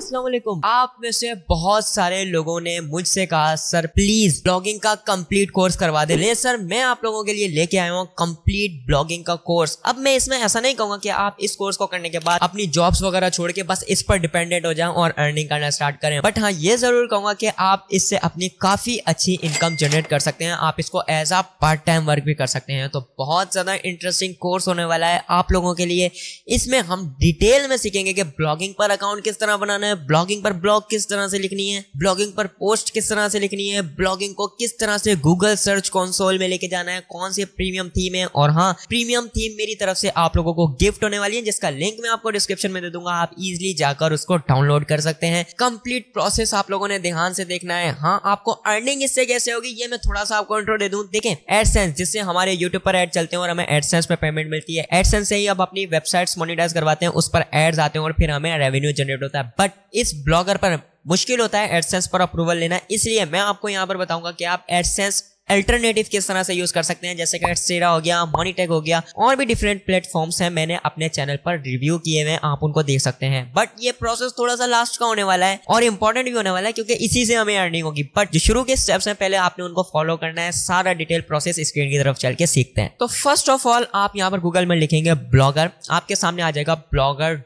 असलम आप में से बहुत सारे लोगों ने मुझसे कहा सर प्लीज ब्लॉगिंग का कंप्लीट कोर्स करवा दे ले सर मैं आप लोगों के लिए लेके आया हूँ कंप्लीट ब्लॉगिंग का कोर्स अब मैं इसमें ऐसा नहीं कहूंगा कि आप इस कोर्स को करने के बाद अपनी जॉब्स वगैरह छोड़ के बस इस पर डिपेंडेंट हो जाए और अर्निंग करना स्टार्ट करें बट हाँ ये जरूर कहूंगा कि आप इससे अपनी काफी अच्छी इनकम जनरेट कर सकते हैं आप इसको as a part time work भी कर सकते हैं तो बहुत ज्यादा इंटरेस्टिंग कोर्स होने वाला है आप लोगों के लिए इसमें हम डिटेल में सीखेंगे कि ब्लॉगिंग पर अकाउंट किस तरह बनाना है है ब्लॉगिंग पर ब्लॉग किस तरह से लिखनी है ब्लॉगिंग पर पोस्ट किस तरह से लिखनी है ब्लॉगिंग को किस तरह से गूगल सर्च कंसोल में लेके जाना है कौन सी प्रीमियम थीम है और हाँ प्रीमियम थीम मेरी तरफ से आप लोगों को गिफ्ट होने वाली है जिसका लिंक मैं आपको डिस्क्रिप्शन में दे दूंगा आप इजिली जाकर उसको डाउनलोड कर सकते हैं कंप्लीट प्रोसेस आप लोगों ने ध्यान से देखना है हाँ आपको अर्निंग इससे कैसे होगी ये मैं थोड़ा सा आपको इंट्रो दे दूं देखें एडसेंस जिससे हमारे यूट्यूब पर एड चलते हैं और हमें एडसेंस पर पेमेंट मिलती है एडसेंस से ही अब अपनी वेबसाइट्स मोनिटाइज करवाते हैं उस पर एड्स आते हैं और फिर हमें रेवेन्यू जनरेट होता है बट इस ब्लॉगर पर मुश्किल होता है एडसेंस पर अप्रूवल लेना इसलिए मैं आपको यहाँ पर बताऊंगा कि आप एडसेंस अल्टरनेटिव किस तरह से यूज कर सकते हैं जैसे कि सेरा हो गया मॉनिटेक हो गया और भी डिफरेंट प्लेटफॉर्म्स हैं मैंने अपने चैनल पर रिव्यू किए हुए आप उनको देख सकते हैं बट ये प्रोसेस थोड़ा सा लास्ट का होने वाला है और इंपॉर्टेंट भी होने वाला है क्योंकि इसी से हमें अर्निंग होगी बट शुरू के स्टेप्स हैं पहले आपने उनको फॉलो करना है सारा डिटेल प्रोसेस स्क्रीन की तरफ चल के सीखते हैं तो फर्स्ट ऑफ ऑल आप यहाँ पर गूगल में लिखेंगे ब्लॉगर आपके सामने आ जाएगा ब्लॉगर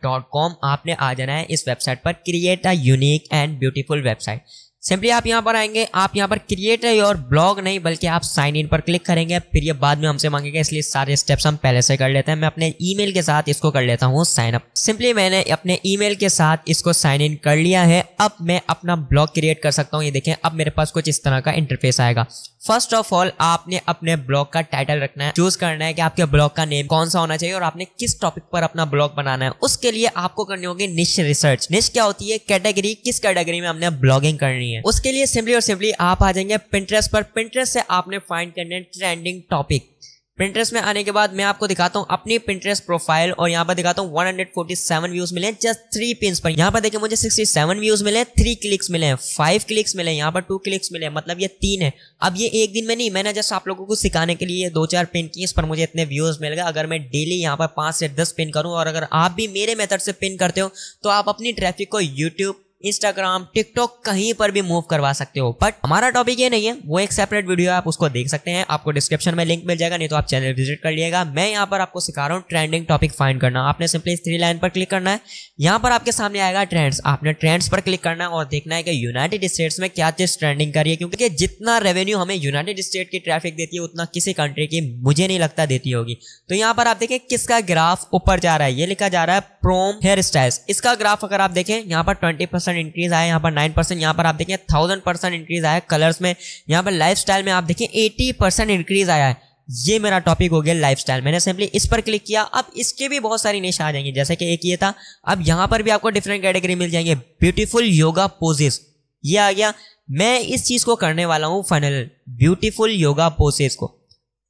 आपने आ जाना है इस वेबसाइट पर create a unique and beautiful website simply आप यहाँ पर आएंगे आप यहाँ पर क्रिएट और ब्लॉग नहीं बल्कि आप साइन इन पर क्लिक करेंगे फिर ये बाद में हमसे मांगेगा इसलिए सारे स्टेप्स हम पहले से कर लेते हैं मैं अपने ईमेल के साथ इसको कर लेता हूँ साइन अप सिंपली मैंने अपने ईमेल के साथ इसको साइन इन कर लिया है अब मैं अपना ब्लॉग क्रिएट कर सकता हूँ ये देखें अब मेरे पास कुछ इस तरह का इंटरफेस आएगा फर्स्ट ऑफ ऑल आपने अपने ब्लॉग का टाइटल रखना है चूज करना है कि आपके ब्लॉग का नेम कौन सा होना चाहिए और आपने किस टॉपिक पर अपना ब्लॉग बनाना है उसके लिए आपको करनी होगी निश रिसर्च निश क्या होती है कैटेगरी किस कैटेगरी में हमने ब्लॉगिंग करनी है उसके लिए सिंपली और सिंपली आप आ जाएंगे पिंटरेस्ट पर पिंटरेस्ट से आपने फाइंड करने ट्रेंडिंग टॉपिक प्रिंटरेस में आने के बाद मैं आपको दिखाता हूँ अपनी प्रिंटरेस प्रोफाइल और यहाँ पर दिखाता हूँ 147 व्यूज मिले जस्ट थ्री पिन पर यहाँ पर देखिए मुझे 67 व्यूज मिले थ्री क्लिक्स मिले हैं फाइव क्लिक्स मिले यहाँ पर टू क्लिक्स मिले मतलब ये तीन है अब ये एक दिन में नहीं मैंने जस्ट आप लोगों को सिखाने के लिए दो चार पिन की इस पर मुझे इतने व्यूज मिल गए अगर मैं डेली यहाँ पर पांच से दस पिन करूँ और अगर आप भी मेरे मेथड से पिन करते हो तो आप अपनी ट्रैफिक को यूट्यूब इंस्टाग्राम टिकटॉक कहीं पर भी मूव करवा सकते हो बट हमारा टॉपिक ये नहीं है वो एक सेपरेट वीडियो है आप उसको देख सकते हैं आपको डिस्क्रिप्शन में लिंक मिल जाएगा नहीं तो आप चैनल विजिट कर लिएगा मैं यहाँ पर आपको सिखा रहा हूँ ट्रेंडिंग टॉपिक फाइंड करना आपने सिंपली थ्री लाइन पर क्लिक करना है यहाँ पर आपके सामने आएगा ट्रेंड्स आपने ट्रेंड्स पर क्लिक करना है और देखना है कि यूनाइटेड स्टेट्स में क्या चीज ट्रेंडिंग कर रही है क्योंकि जितना रेवेन्यू हमें यूनाइटेड स्टेट की ट्रैफिक देती है उतना किसी कंट्री की मुझे नहीं लगता देती होगी तो यहाँ पर आप देखें किसका ग्राफ ऊपर जा रहा है ये लिखा जा रहा है प्रोम हेयर स्टाइल्स इसका ग्राफ अगर आप देखें यहाँ पर ट्वेंटी परसेंट परसेंट इंक्रीज आया यहाँ पर नाइन परसेंट यहाँ पर आप देखें थाउजेंड परसेंट इंक्रीज आया कलर्स में यहाँ पर लाइफ में आप देखें एटी परसेंट इंक्रीज आया है ये मेरा टॉपिक हो गया लाइफ स्टाइल मैंने सिंपली इस पर क्लिक किया अब इसके भी बहुत सारी निशा आ जाएंगे जैसे कि एक ये था अब यहाँ पर भी आपको डिफरेंट कैटेगरी मिल जाएंगे ब्यूटीफुल योगा पोजेस ये आ गया मैं इस चीज़ को करने वाला हूँ फाइनल ब्यूटीफुल योगा पोजेस को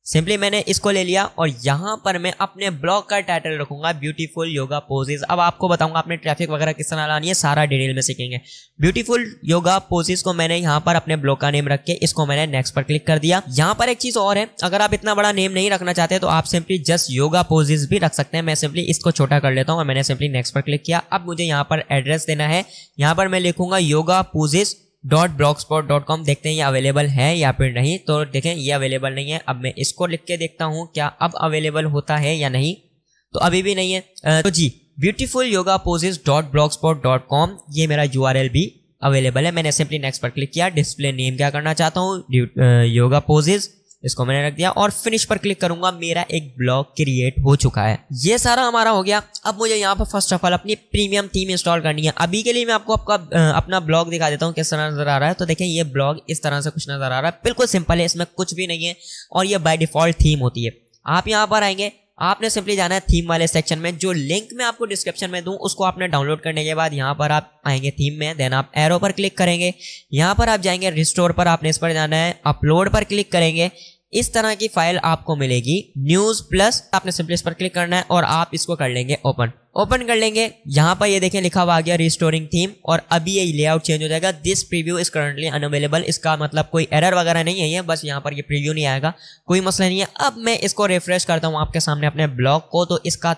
सिंपली मैंने इसको ले लिया और यहाँ पर मैं अपने ब्लॉग का टाइटल रखूंगा ब्यूटीफुल योगा पोजेज अब आपको बताऊंगा आपने ट्रैफिक वगैरह किस तरह लानी है सारा डिटेल में सीखेंगे ब्यूटीफुल योगा पोजेज को मैंने यहाँ पर अपने ब्लॉग का नेम रख के इसको मैंने नेक्स्ट पर क्लिक कर दिया यहाँ पर एक चीज और है अगर आप इतना बड़ा नेम नहीं रखना चाहते तो आप सिंपली जस्ट योगा पोजेज भी रख सकते हैं मैं सिंपली इसको छोटा कर लेता हूँ और मैंने सिंपली नेक्स्ट पर क्लिक किया अब मुझे यहाँ पर एड्रेस देना है यहाँ पर मैं लिखूंगा yoga poses dot blogspot dot com देखते हैं ये अवेलेबल है या फिर नहीं तो देखें ये अवेलेबल नहीं है अब मैं इसको लिख के देखता हूँ क्या अब अवेलेबल होता है या नहीं तो अभी भी नहीं है तो जी beautiful yoga poses dot blogspot dot com ये मेरा यू आर एल भी अवेलेबल है मैंने सिंपली नेक्स्ट पर क्लिक किया डिस्प्ले नेम क्या करना चाहता हूँ योगा पोजेज इसको मैंने रख दिया और फिनिश पर क्लिक करूंगा मेरा एक ब्लॉग क्रिएट हो चुका है ये सारा हमारा हो गया अब मुझे यहाँ पर फर्स्ट ऑफ ऑल अपनी प्रीमियम थीम इंस्टॉल करनी है अभी के लिए मैं आपको आपका अपना ब्लॉग दिखा देता हूँ किस तरह नजर आ रहा है तो देखें ये ब्लॉग इस तरह से कुछ नजर आ रहा है बिल्कुल सिंपल है इसमें कुछ भी नहीं है और ये बाई डिफॉल्ट थीम होती है आप यहाँ पर आएंगे आपने सिंपली जाना है थीम वाले सेक्शन में जो लिंक मैं आपको डिस्क्रिप्शन में दूं उसको आपने डाउनलोड करने के बाद यहाँ पर आप आएंगे थीम में देन आप एरो पर क्लिक करेंगे यहाँ पर आप जाएंगे रिस्टोर पर आपने इस पर जाना है अपलोड पर क्लिक करेंगे इस तरह की फाइल आपको मिलेगी न्यूज प्लस आपने सिंपली इस पर क्लिक करना है और आप इसको कर लेंगे ओपन ओपन कर लेंगे यहाँ पर ये देखें लिखा हुआ आ गया रिस्टोरिंग थीम और अभी ये लेआउट चेंज हो जाएगा this preview is currently unavailable इसका मतलब कोई एरर वगैरह नहीं है ये बस यहाँ पर ये प्रीव्यू नहीं आएगा कोई मसला नहीं है अब मैं इसको रिफ्रेश करता हूँ आपके सामने अपने ब्लॉग को तो इसका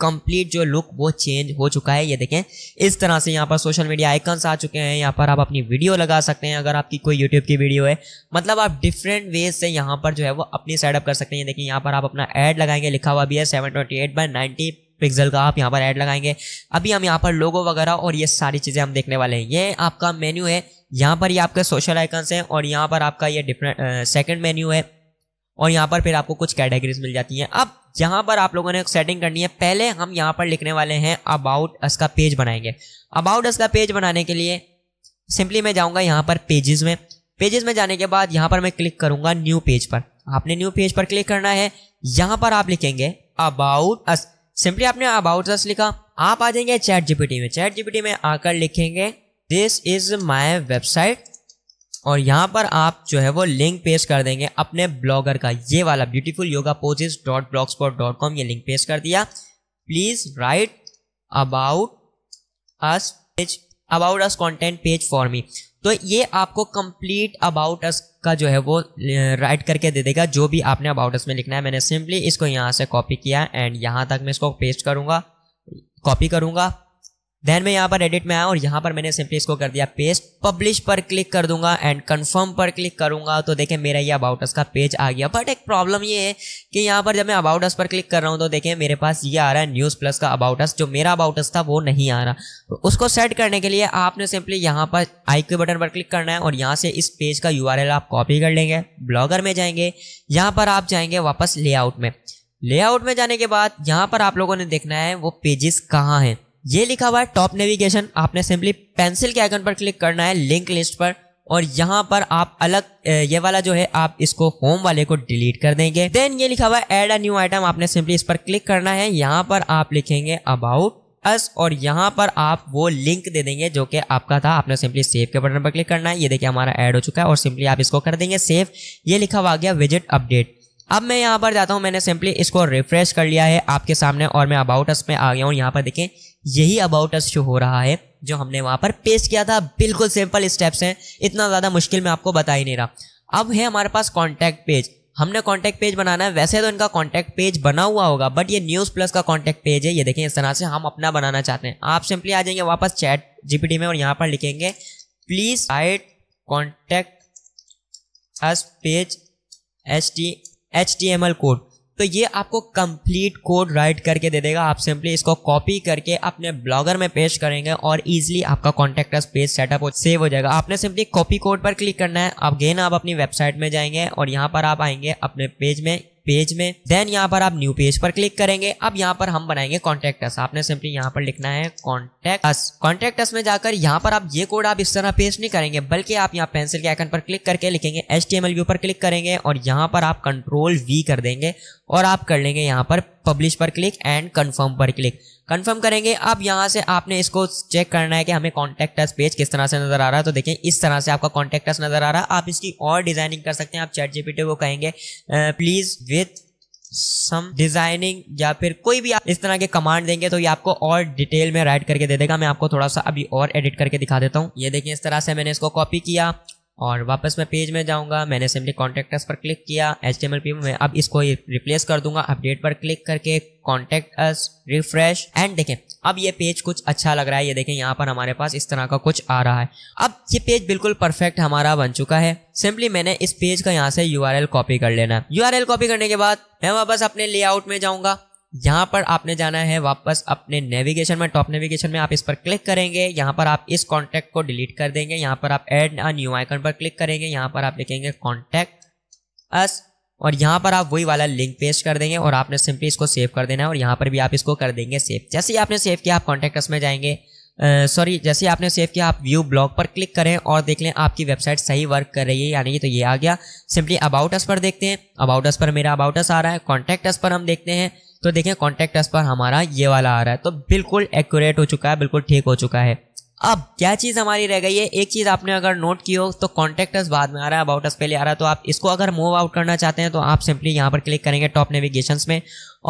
कंप्लीट जो लुक वो चेंज हो चुका है ये देखें इस तरह से यहाँ पर सोशल मीडिया आइकन्स आ चुके हैं यहाँ पर आप अपनी वीडियो लगा सकते हैं अगर आपकी कोई यूट्यूब की वीडियो है मतलब आप डिफरेंट वेज से यहाँ पर जो है वो अपनी सेटअप कर सकते हैं देखिए यहाँ पर आप अपना एड लगाएंगे लिखा हुआ भी है seven twenty eight by pixel का आप यहाँ पर ऐड लगाएंगे अभी हम यहाँ पर लोगो वगैरह और ये सारी चीज़ें हम देखने वाले हैं ये आपका मेन्यू है यहाँ पर ये आपके सोशल आइकन्स हैं और यहाँ पर आपका ये डिफरेंट सेकेंड मेन्यू है और यहाँ पर फिर आपको कुछ कैटेगरीज मिल जाती हैं अब जहां पर आप लोगों ने सेटिंग करनी है पहले हम यहां पर लिखने वाले हैं अबाउट अस का पेज बनाएंगे अबाउट अस का पेज बनाने के लिए सिंपली मैं जाऊंगा यहां पर पेजेस में पेजेस में जाने के बाद यहां पर मैं क्लिक करूंगा न्यू पेज पर आपने न्यू पेज पर क्लिक करना है यहां पर आप लिखेंगे अबाउट अस सिंपली आपने अबाउट अस लिखा आप आ जाएंगे चैट जीपीटी में चैट जीपीटी में आकर लिखेंगे दिस इज माई वेबसाइट और यहाँ पर आप जो है वो लिंक पेश कर देंगे अपने ब्लॉगर का ये वाला beautiful yoga poses dot blogspot dot com ये लिंक पेश कर दिया please write about us page about us content page for me तो ये आपको कंप्लीट अबाउट अस का जो है वो राइट करके दे देगा जो भी आपने अबाउट अस में लिखना है मैंने सिंपली इसको यहाँ से कॉपी किया एंड यहाँ तक मैं इसको पेस्ट करूँगा कॉपी करूँगा देन मैं यहाँ पर एडिट में आया और यहाँ पर मैंने सिंपली इसको कर दिया पेस्ट पब्लिश पर क्लिक कर दूंगा एंड कंफर्म पर क्लिक करूंगा तो देखें मेरा ये अबाउट अस का पेज आ गया बट एक प्रॉब्लम ये है कि यहाँ पर जब मैं अबाउट अस पर क्लिक कर रहा हूँ तो देखें मेरे पास ये आ रहा है न्यूज़ प्लस का अबाउट अस जो मेरा अबाउट अस था वो नहीं आ रहा तो उसको सेट करने के लिए आपने सिंपली यहाँ पर आई के बटन पर क्लिक करना है और यहाँ से इस पेज का यू आप कॉपी कर लेंगे ब्लॉगर में जाएंगे यहाँ पर आप जाएंगे वापस लेआउट में लेआउट में जाने के बाद यहाँ पर आप लोगों ने देखना है वो पेजेस कहाँ हैं ये लिखा हुआ है टॉप नेविगेशन आपने सिंपली पेंसिल के आइकन पर क्लिक करना है लिंक लिस्ट पर और यहाँ पर आप अलग ये वाला जो है आप इसको होम वाले को डिलीट कर देंगे देन ये लिखा हुआ है एड अ न्यू आइटम आपने सिंपली इस पर क्लिक करना है यहाँ पर आप लिखेंगे अबाउट अस और यहाँ पर आप वो लिंक दे देंगे जो कि आपका था आपने सिंपली सेव के बटन पर क्लिक करना है ये देखिए हमारा ऐड हो चुका है और सिंपली आप इसको कर देंगे सेव ये लिखा हुआ आ गया विजिट अपडेट अब मैं यहाँ पर जाता हूँ मैंने सिंपली इसको रिफ्रेश कर लिया है आपके सामने और मैं अबाउट अस में आ गया हूँ यहाँ पर देखें यही अबाउट अस शो हो रहा है जो हमने वहाँ पर पेश किया था बिल्कुल सिंपल स्टेप्स हैं इतना ज़्यादा मुश्किल में आपको बता ही नहीं रहा अब है हमारे पास कॉन्टैक्ट पेज हमने कॉन्टैक्ट पेज बनाना है वैसे तो इनका कॉन्टैक्ट पेज बना हुआ होगा बट ये न्यूज़ प्लस का कॉन्टैक्ट पेज है ये देखें इस तरह से हम अपना बनाना चाहते हैं आप सिंपली आ जाएंगे वापस चैट जीपीटी में और यहाँ पर लिखेंगे please write contact us page H T H T M L code तो ये आपको कंप्लीट कोड राइट करके दे देगा आप सिंपली इसको कॉपी करके अपने ब्लॉगर में पेश करेंगे और इजीली आपका कॉन्टैक्ट पेज सेटअप सेव हो जाएगा आपने सिंपली कॉपी कोड पर क्लिक करना है अगेन आप अपनी वेबसाइट में जाएंगे और यहाँ पर आप आएंगे अपने पेज में पेज में देन यहाँ पर आप न्यू पेज पर क्लिक करेंगे अब यहाँ पर हम बनाएंगे कॉन्टेक्ट अस आपने सिंपली यहाँ पर लिखना है कॉन्टेक्ट अस अस में जाकर यहाँ पर आप ये कोड आप इस तरह पेस्ट नहीं करेंगे बल्कि आप यहाँ पेंसिल के आइकन पर क्लिक करके लिखेंगे एच टी व्यू पर क्लिक करेंगे और यहाँ पर आप कंट्रोल वी कर देंगे और आप कर लेंगे यहाँ पर पब्लिश पर क्लिक एंड कन्फर्म पर क्लिक कंफर्म करेंगे अब यहाँ से आपने इसको चेक करना है कि हमें कॉन्टैक्टस पेज किस तरह से नज़र आ रहा है तो देखें इस तरह से आपका कॉन्टैक्टस नज़र आ रहा है आप इसकी और डिज़ाइनिंग कर सकते हैं आप चैट जीपीटी को कहेंगे प्लीज़ विथ सम डिजाइनिंग या फिर कोई भी आप इस तरह के कमांड देंगे तो ये आपको और डिटेल में राइट करके दे देगा मैं आपको थोड़ा सा अभी और एडिट करके दिखा देता हूँ ये देखिए इस तरह से मैंने इसको कॉपी किया और वापस मैं पेज में जाऊंगा मैंने सिंपली कॉन्टैक्ट पर क्लिक किया एच पी में अब इसको रिप्लेस कर दूंगा अपडेट पर क्लिक करके कॉन्टैक्ट अस रिफ्रेश एंड देखें अब ये पेज कुछ अच्छा लग रहा है ये देखें यहाँ पर हमारे पास इस तरह का कुछ आ रहा है अब ये पेज बिल्कुल परफेक्ट हमारा बन चुका है सिंपली मैंने इस पेज का यहाँ से यू कॉपी कर लेना है यू कॉपी करने के बाद मैं वापस अपने लेआउट में जाऊंगा यहाँ पर आपने जाना है वापस अपने नेविगेशन में टॉप नेविगेशन में आप इस पर क्लिक करेंगे यहाँ पर आप इस कॉन्टैक्ट को डिलीट कर देंगे यहाँ पर आप एड अ न्यू आइकन पर क्लिक करेंगे यहाँ पर आप लिखेंगे कॉन्टैक्ट अस और यहाँ पर आप वही वाला लिंक पेस्ट कर देंगे और आपने सिंपली इसको सेव कर देना है और यहाँ पर भी आप इसको कर देंगे सेव जैसे ही आपने सेव किया आप कॉन्टैक्ट में जाएंगे सॉरी जैसे आपने सेव किया आप व्यू ब्लॉग पर क्लिक करें और देख लें आपकी वेबसाइट सही वर्क कर रही है या नहीं तो ये आ गया सिंपली अबाउट अस पर देखते हैं अबाउट अस पर मेरा अबाउट अस आ रहा है कॉन्टैक्ट अस पर हम देखते हैं तो देखें कॉन्टैक्ट अस पर हमारा ये वाला आ रहा है तो बिल्कुल एक्यूरेट हो चुका है बिल्कुल ठीक हो चुका है अब क्या चीज़ हमारी रह गई है एक चीज़ आपने अगर नोट की हो तो कॉन्टैक्ट अस बाद में आ रहा है अबाउट अस पहले आ रहा है तो आप इसको अगर मूव आउट करना चाहते हैं तो आप सिंपली यहाँ पर क्लिक करेंगे टॉप नेविगेशन में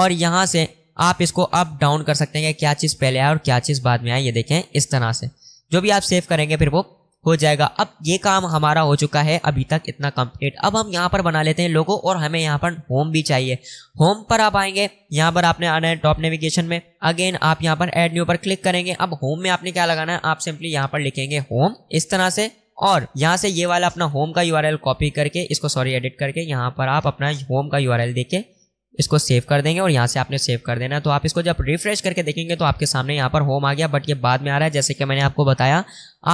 और यहाँ से आप इसको अप डाउन कर सकते हैं क्या चीज़ पहले आए और क्या चीज़ बाद में आए ये देखें इस तरह से जो भी आप सेव करेंगे फिर वो हो जाएगा अब ये काम हमारा हो चुका है अभी तक इतना कंप्लीट अब हम यहाँ पर बना लेते हैं लोगों और हमें यहाँ पर होम भी चाहिए होम पर आप आएंगे यहाँ पर आपने आना है टॉप नेविगेशन में अगेन आप यहाँ पर एड न्यू पर क्लिक करेंगे अब होम में आपने क्या लगाना है आप सिंपली यहाँ पर लिखेंगे होम इस तरह से और यहाँ से ये वाला अपना होम का यू कॉपी करके इसको सॉरी एडिट करके यहाँ पर आप अपना होम का यूआरएल देके इसको सेव कर देंगे और यहाँ से आपने सेव कर देना है तो आप इसको जब रिफ्रेश करके देखेंगे तो आपके सामने यहाँ पर होम आ गया बट ये बाद में आ रहा है जैसे कि मैंने आपको बताया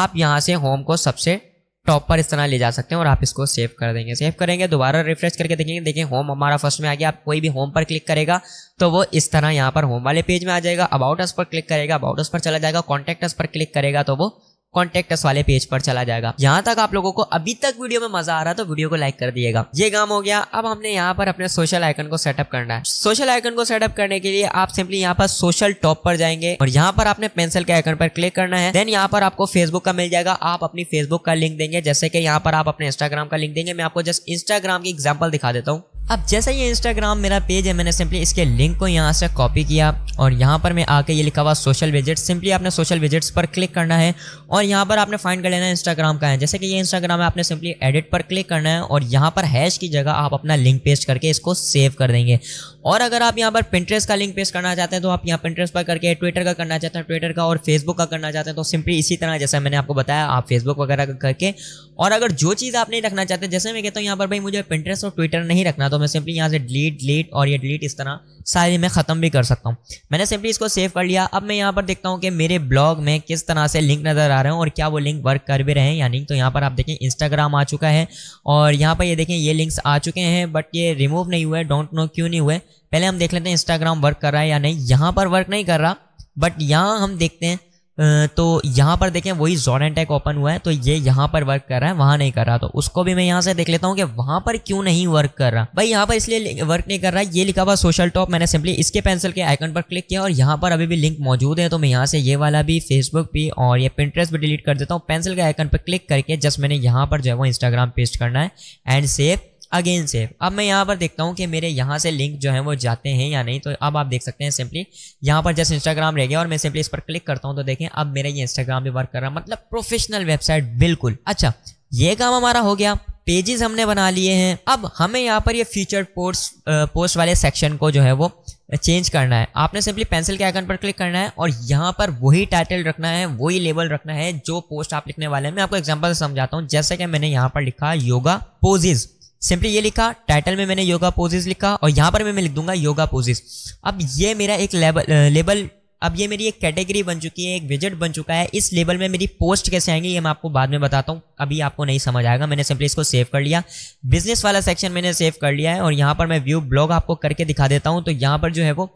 आप यहाँ से होम को सबसे टॉप पर इस तरह ले जा सकते हैं और आप इसको सेव कर देंगे सेव करेंगे दोबारा रिफ्रेश करके देखेंगे देखिए होम हमारा फर्स्ट में आ गया आप कोई भी होम पर क्लिक करेगा तो वो इस तरह यहाँ पर होम वाले पेज में आ जाएगा अबाउट अस पर क्लिक करेगा अबाउट अस पर चला जाएगा कॉन्टैक्ट अस पर क्लिक करेगा तो वो कॉन्टेक्ट अस वाले पेज पर चला जाएगा यहाँ तक आप लोगों को अभी तक वीडियो में मजा आ रहा है तो वीडियो को लाइक कर दिएगा ये काम हो गया अब हमने यहाँ पर अपने सोशल आइकन को सेटअप करना है सोशल आइकन को सेटअप करने के लिए आप सिंपली यहाँ पर सोशल टॉप पर जाएंगे और यहाँ पर आपने पेंसिल के आइकन पर क्लिक करना है देन यहाँ पर आपको फेसबुक का मिल जाएगा आप अपनी फेसबुक का लिंक देंगे जैसे कि यहाँ पर आप अपने इंस्टाग्राम का लिंक देंगे मैं आपको जस्ट इंस्टाग्राम की एग्जाम्पल दिखा देता हूँ अब जैसा ये इंस्टाग्राम मेरा पेज है मैंने सिंपली इसके लिंक को यहाँ से कॉपी किया और यहाँ पर मैं आके ये लिखा हुआ सोशल विजिट सिंपली आपने सोशल विजिट्स पर क्लिक करना है और यहाँ पर आपने फाइंड कर लेना है इंस्टाग्राम का है जैसे कि ये इंस्टाग्राम है आपने सिंपली एडिट पर क्लिक करना है और यहाँ पर हैश की जगह आप अपना लिंक पेस्ट करके इसको सेव कर देंगे और अगर आप यहाँ पर प्रिंट्रेस का लिंक पेस्ट करना चाहते हैं तो आप यहाँ प्रिंट्रेस पर करके ट्विटर का करना चाहते हैं ट्विटर का और फेसबुक का करना चाहते हैं तो सिंपली इसी तरह जैसे मैंने आपको बताया आप फेसबुक वगैरह करके और अगर जो चीज़ आप नहीं रखना चाहते जैसे मैं कहता हूँ यहाँ पर भाई मुझे प्रिंट्रेस और ट्विटर नहीं रखना तो तो मैं सिंपली यहाँ से डिलीट डिलीट और ये डिलीट इस तरह सारी मैं ख़त्म भी कर सकता हूँ मैंने सिंपली इसको सेव कर लिया अब मैं यहाँ पर देखता हूँ कि मेरे ब्लॉग में किस तरह से लिंक नज़र आ रहे हैं और क्या वो लिंक वर्क कर भी रहे हैं या नहीं तो यहाँ पर आप देखें इंस्टाग्राम आ चुका है और यहाँ पर ये देखें ये लिंक्स आ चुके हैं बट ये रिमूव नहीं हुए डोंट नो क्यों नहीं हुए पहले हम देख लेते हैं इंस्टाग्राम वर्क कर रहा है या नहीं यहाँ पर वर्क नहीं कर रहा बट यहाँ हम देखते हैं तो यहाँ पर देखें वही एंड टैक ओपन हुआ है तो ये यहाँ पर वर्क कर रहा है वहाँ नहीं कर रहा तो उसको भी मैं यहाँ से देख लेता हूँ कि वहाँ पर क्यों नहीं वर्क कर रहा भाई यहाँ पर इसलिए वर्क नहीं कर रहा है ये लिखा हुआ सोशल टॉप मैंने सिंपली इसके पेंसिल के आइकन पर क्लिक किया और यहाँ पर अभी भी लिंक मौजूद है तो मैं यहाँ से ये वाला भी फेसबुक भी और ये प्रिंट्रेस भी डिलीट कर देता हूँ पेंसिल के आइकन पर क्लिक करके जस्ट मैंने यहाँ पर जो है वो इंस्टाग्राम पेस्ट करना है एंड सेफ अगेन सेव अब मैं यहाँ पर देखता हूँ कि मेरे यहाँ से लिंक जो है वो जाते हैं या नहीं तो अब आप देख सकते हैं सिंपली यहाँ पर जस्ट इंस्टाग्राम रह गया और मैं सिंपली इस पर क्लिक करता हूँ तो देखें अब मेरा ये इंस्टाग्राम भी वर्क कर रहा है मतलब प्रोफेशनल वेबसाइट बिल्कुल अच्छा ये काम हमारा हो गया पेजेस हमने बना लिए हैं अब हमें यहाँ पर ये फीचर पोस्ट पोस्ट वाले सेक्शन को जो है वो चेंज करना है आपने सिंपली पेंसिल के आइकन पर क्लिक करना है और यहाँ पर वही टाइटल रखना है वही लेबल रखना है जो पोस्ट आप लिखने वाले हैं मैं आपको एग्जांपल से समझाता हूँ जैसे कि मैंने यहाँ पर लिखा योगा पोजेज़ सिंपली ये लिखा टाइटल में मैंने योगा पोजेज लिखा और यहाँ पर मैं मैं लिख दूंगा योगा पोजेज अब ये मेरा एक लेबल लेबल अब ये मेरी एक कैटेगरी बन चुकी है एक विजिट बन चुका है इस लेबल में मेरी पोस्ट कैसे आएंगी ये मैं आपको बाद में बताता हूँ अभी आपको नहीं समझ आएगा मैंने सिंपली इसको सेव कर लिया बिजनेस वाला सेक्शन मैंने सेव कर लिया है और यहाँ पर मैं व्यू ब्लॉग आपको करके दिखा देता हूँ तो यहाँ पर जो है वो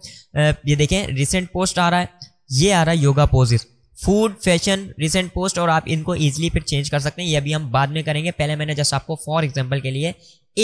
ये देखें रिसेंट पोस्ट आ रहा है ये आ रहा है yoga poses food fashion recent post और आप इनको ईजिली फिर चेंज कर सकते हैं ये अभी हम बाद में करेंगे पहले मैंने जस्ट आपको फॉर एग्जाम्पल के लिए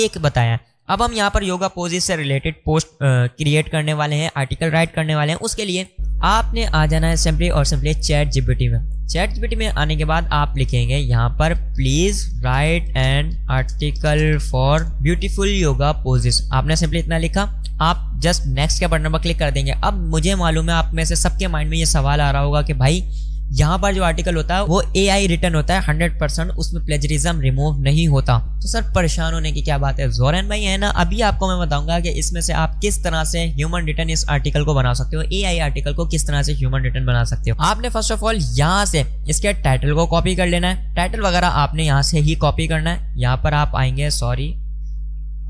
एक बताया अब हम यहाँ पर योगा पोजिस से रिलेटेड पोस्ट क्रिएट करने वाले हैं आर्टिकल राइट करने वाले हैं उसके लिए आपने आ जाना है सिंपली और सिंपली चैट जीपीटी में चैट जीपीटी में आने के बाद आप लिखेंगे यहाँ पर please write an article for beautiful yoga poses आपने सिंपली इतना लिखा आप जस्ट नेक्स्ट के बटन पर क्लिक कर देंगे अब मुझे मालूम है आप में से सबके माइंड में ये सवाल आ रहा होगा कि भाई यहाँ पर जो आर्टिकल होता है वो ए आई रिटर्न होता है हंड्रेड परसेंट उसमें प्लेजरिज्म रिमूव नहीं होता तो सर परेशान होने की क्या बात है जोरन भाई है ना अभी आपको मैं बताऊंगा कि इसमें से आप किस तरह से ह्यूमन रिटर्न इस आर्टिकल को बना सकते हो ए आई आर्टिकल को किस तरह से ह्यूमन रिटर्न बना सकते हो आपने फर्स्ट ऑफ ऑल यहाँ से इसके टाइटल को कॉपी कर लेना है टाइटल वगैरह आपने यहाँ से ही कॉपी करना है यहाँ पर आप आएंगे सॉरी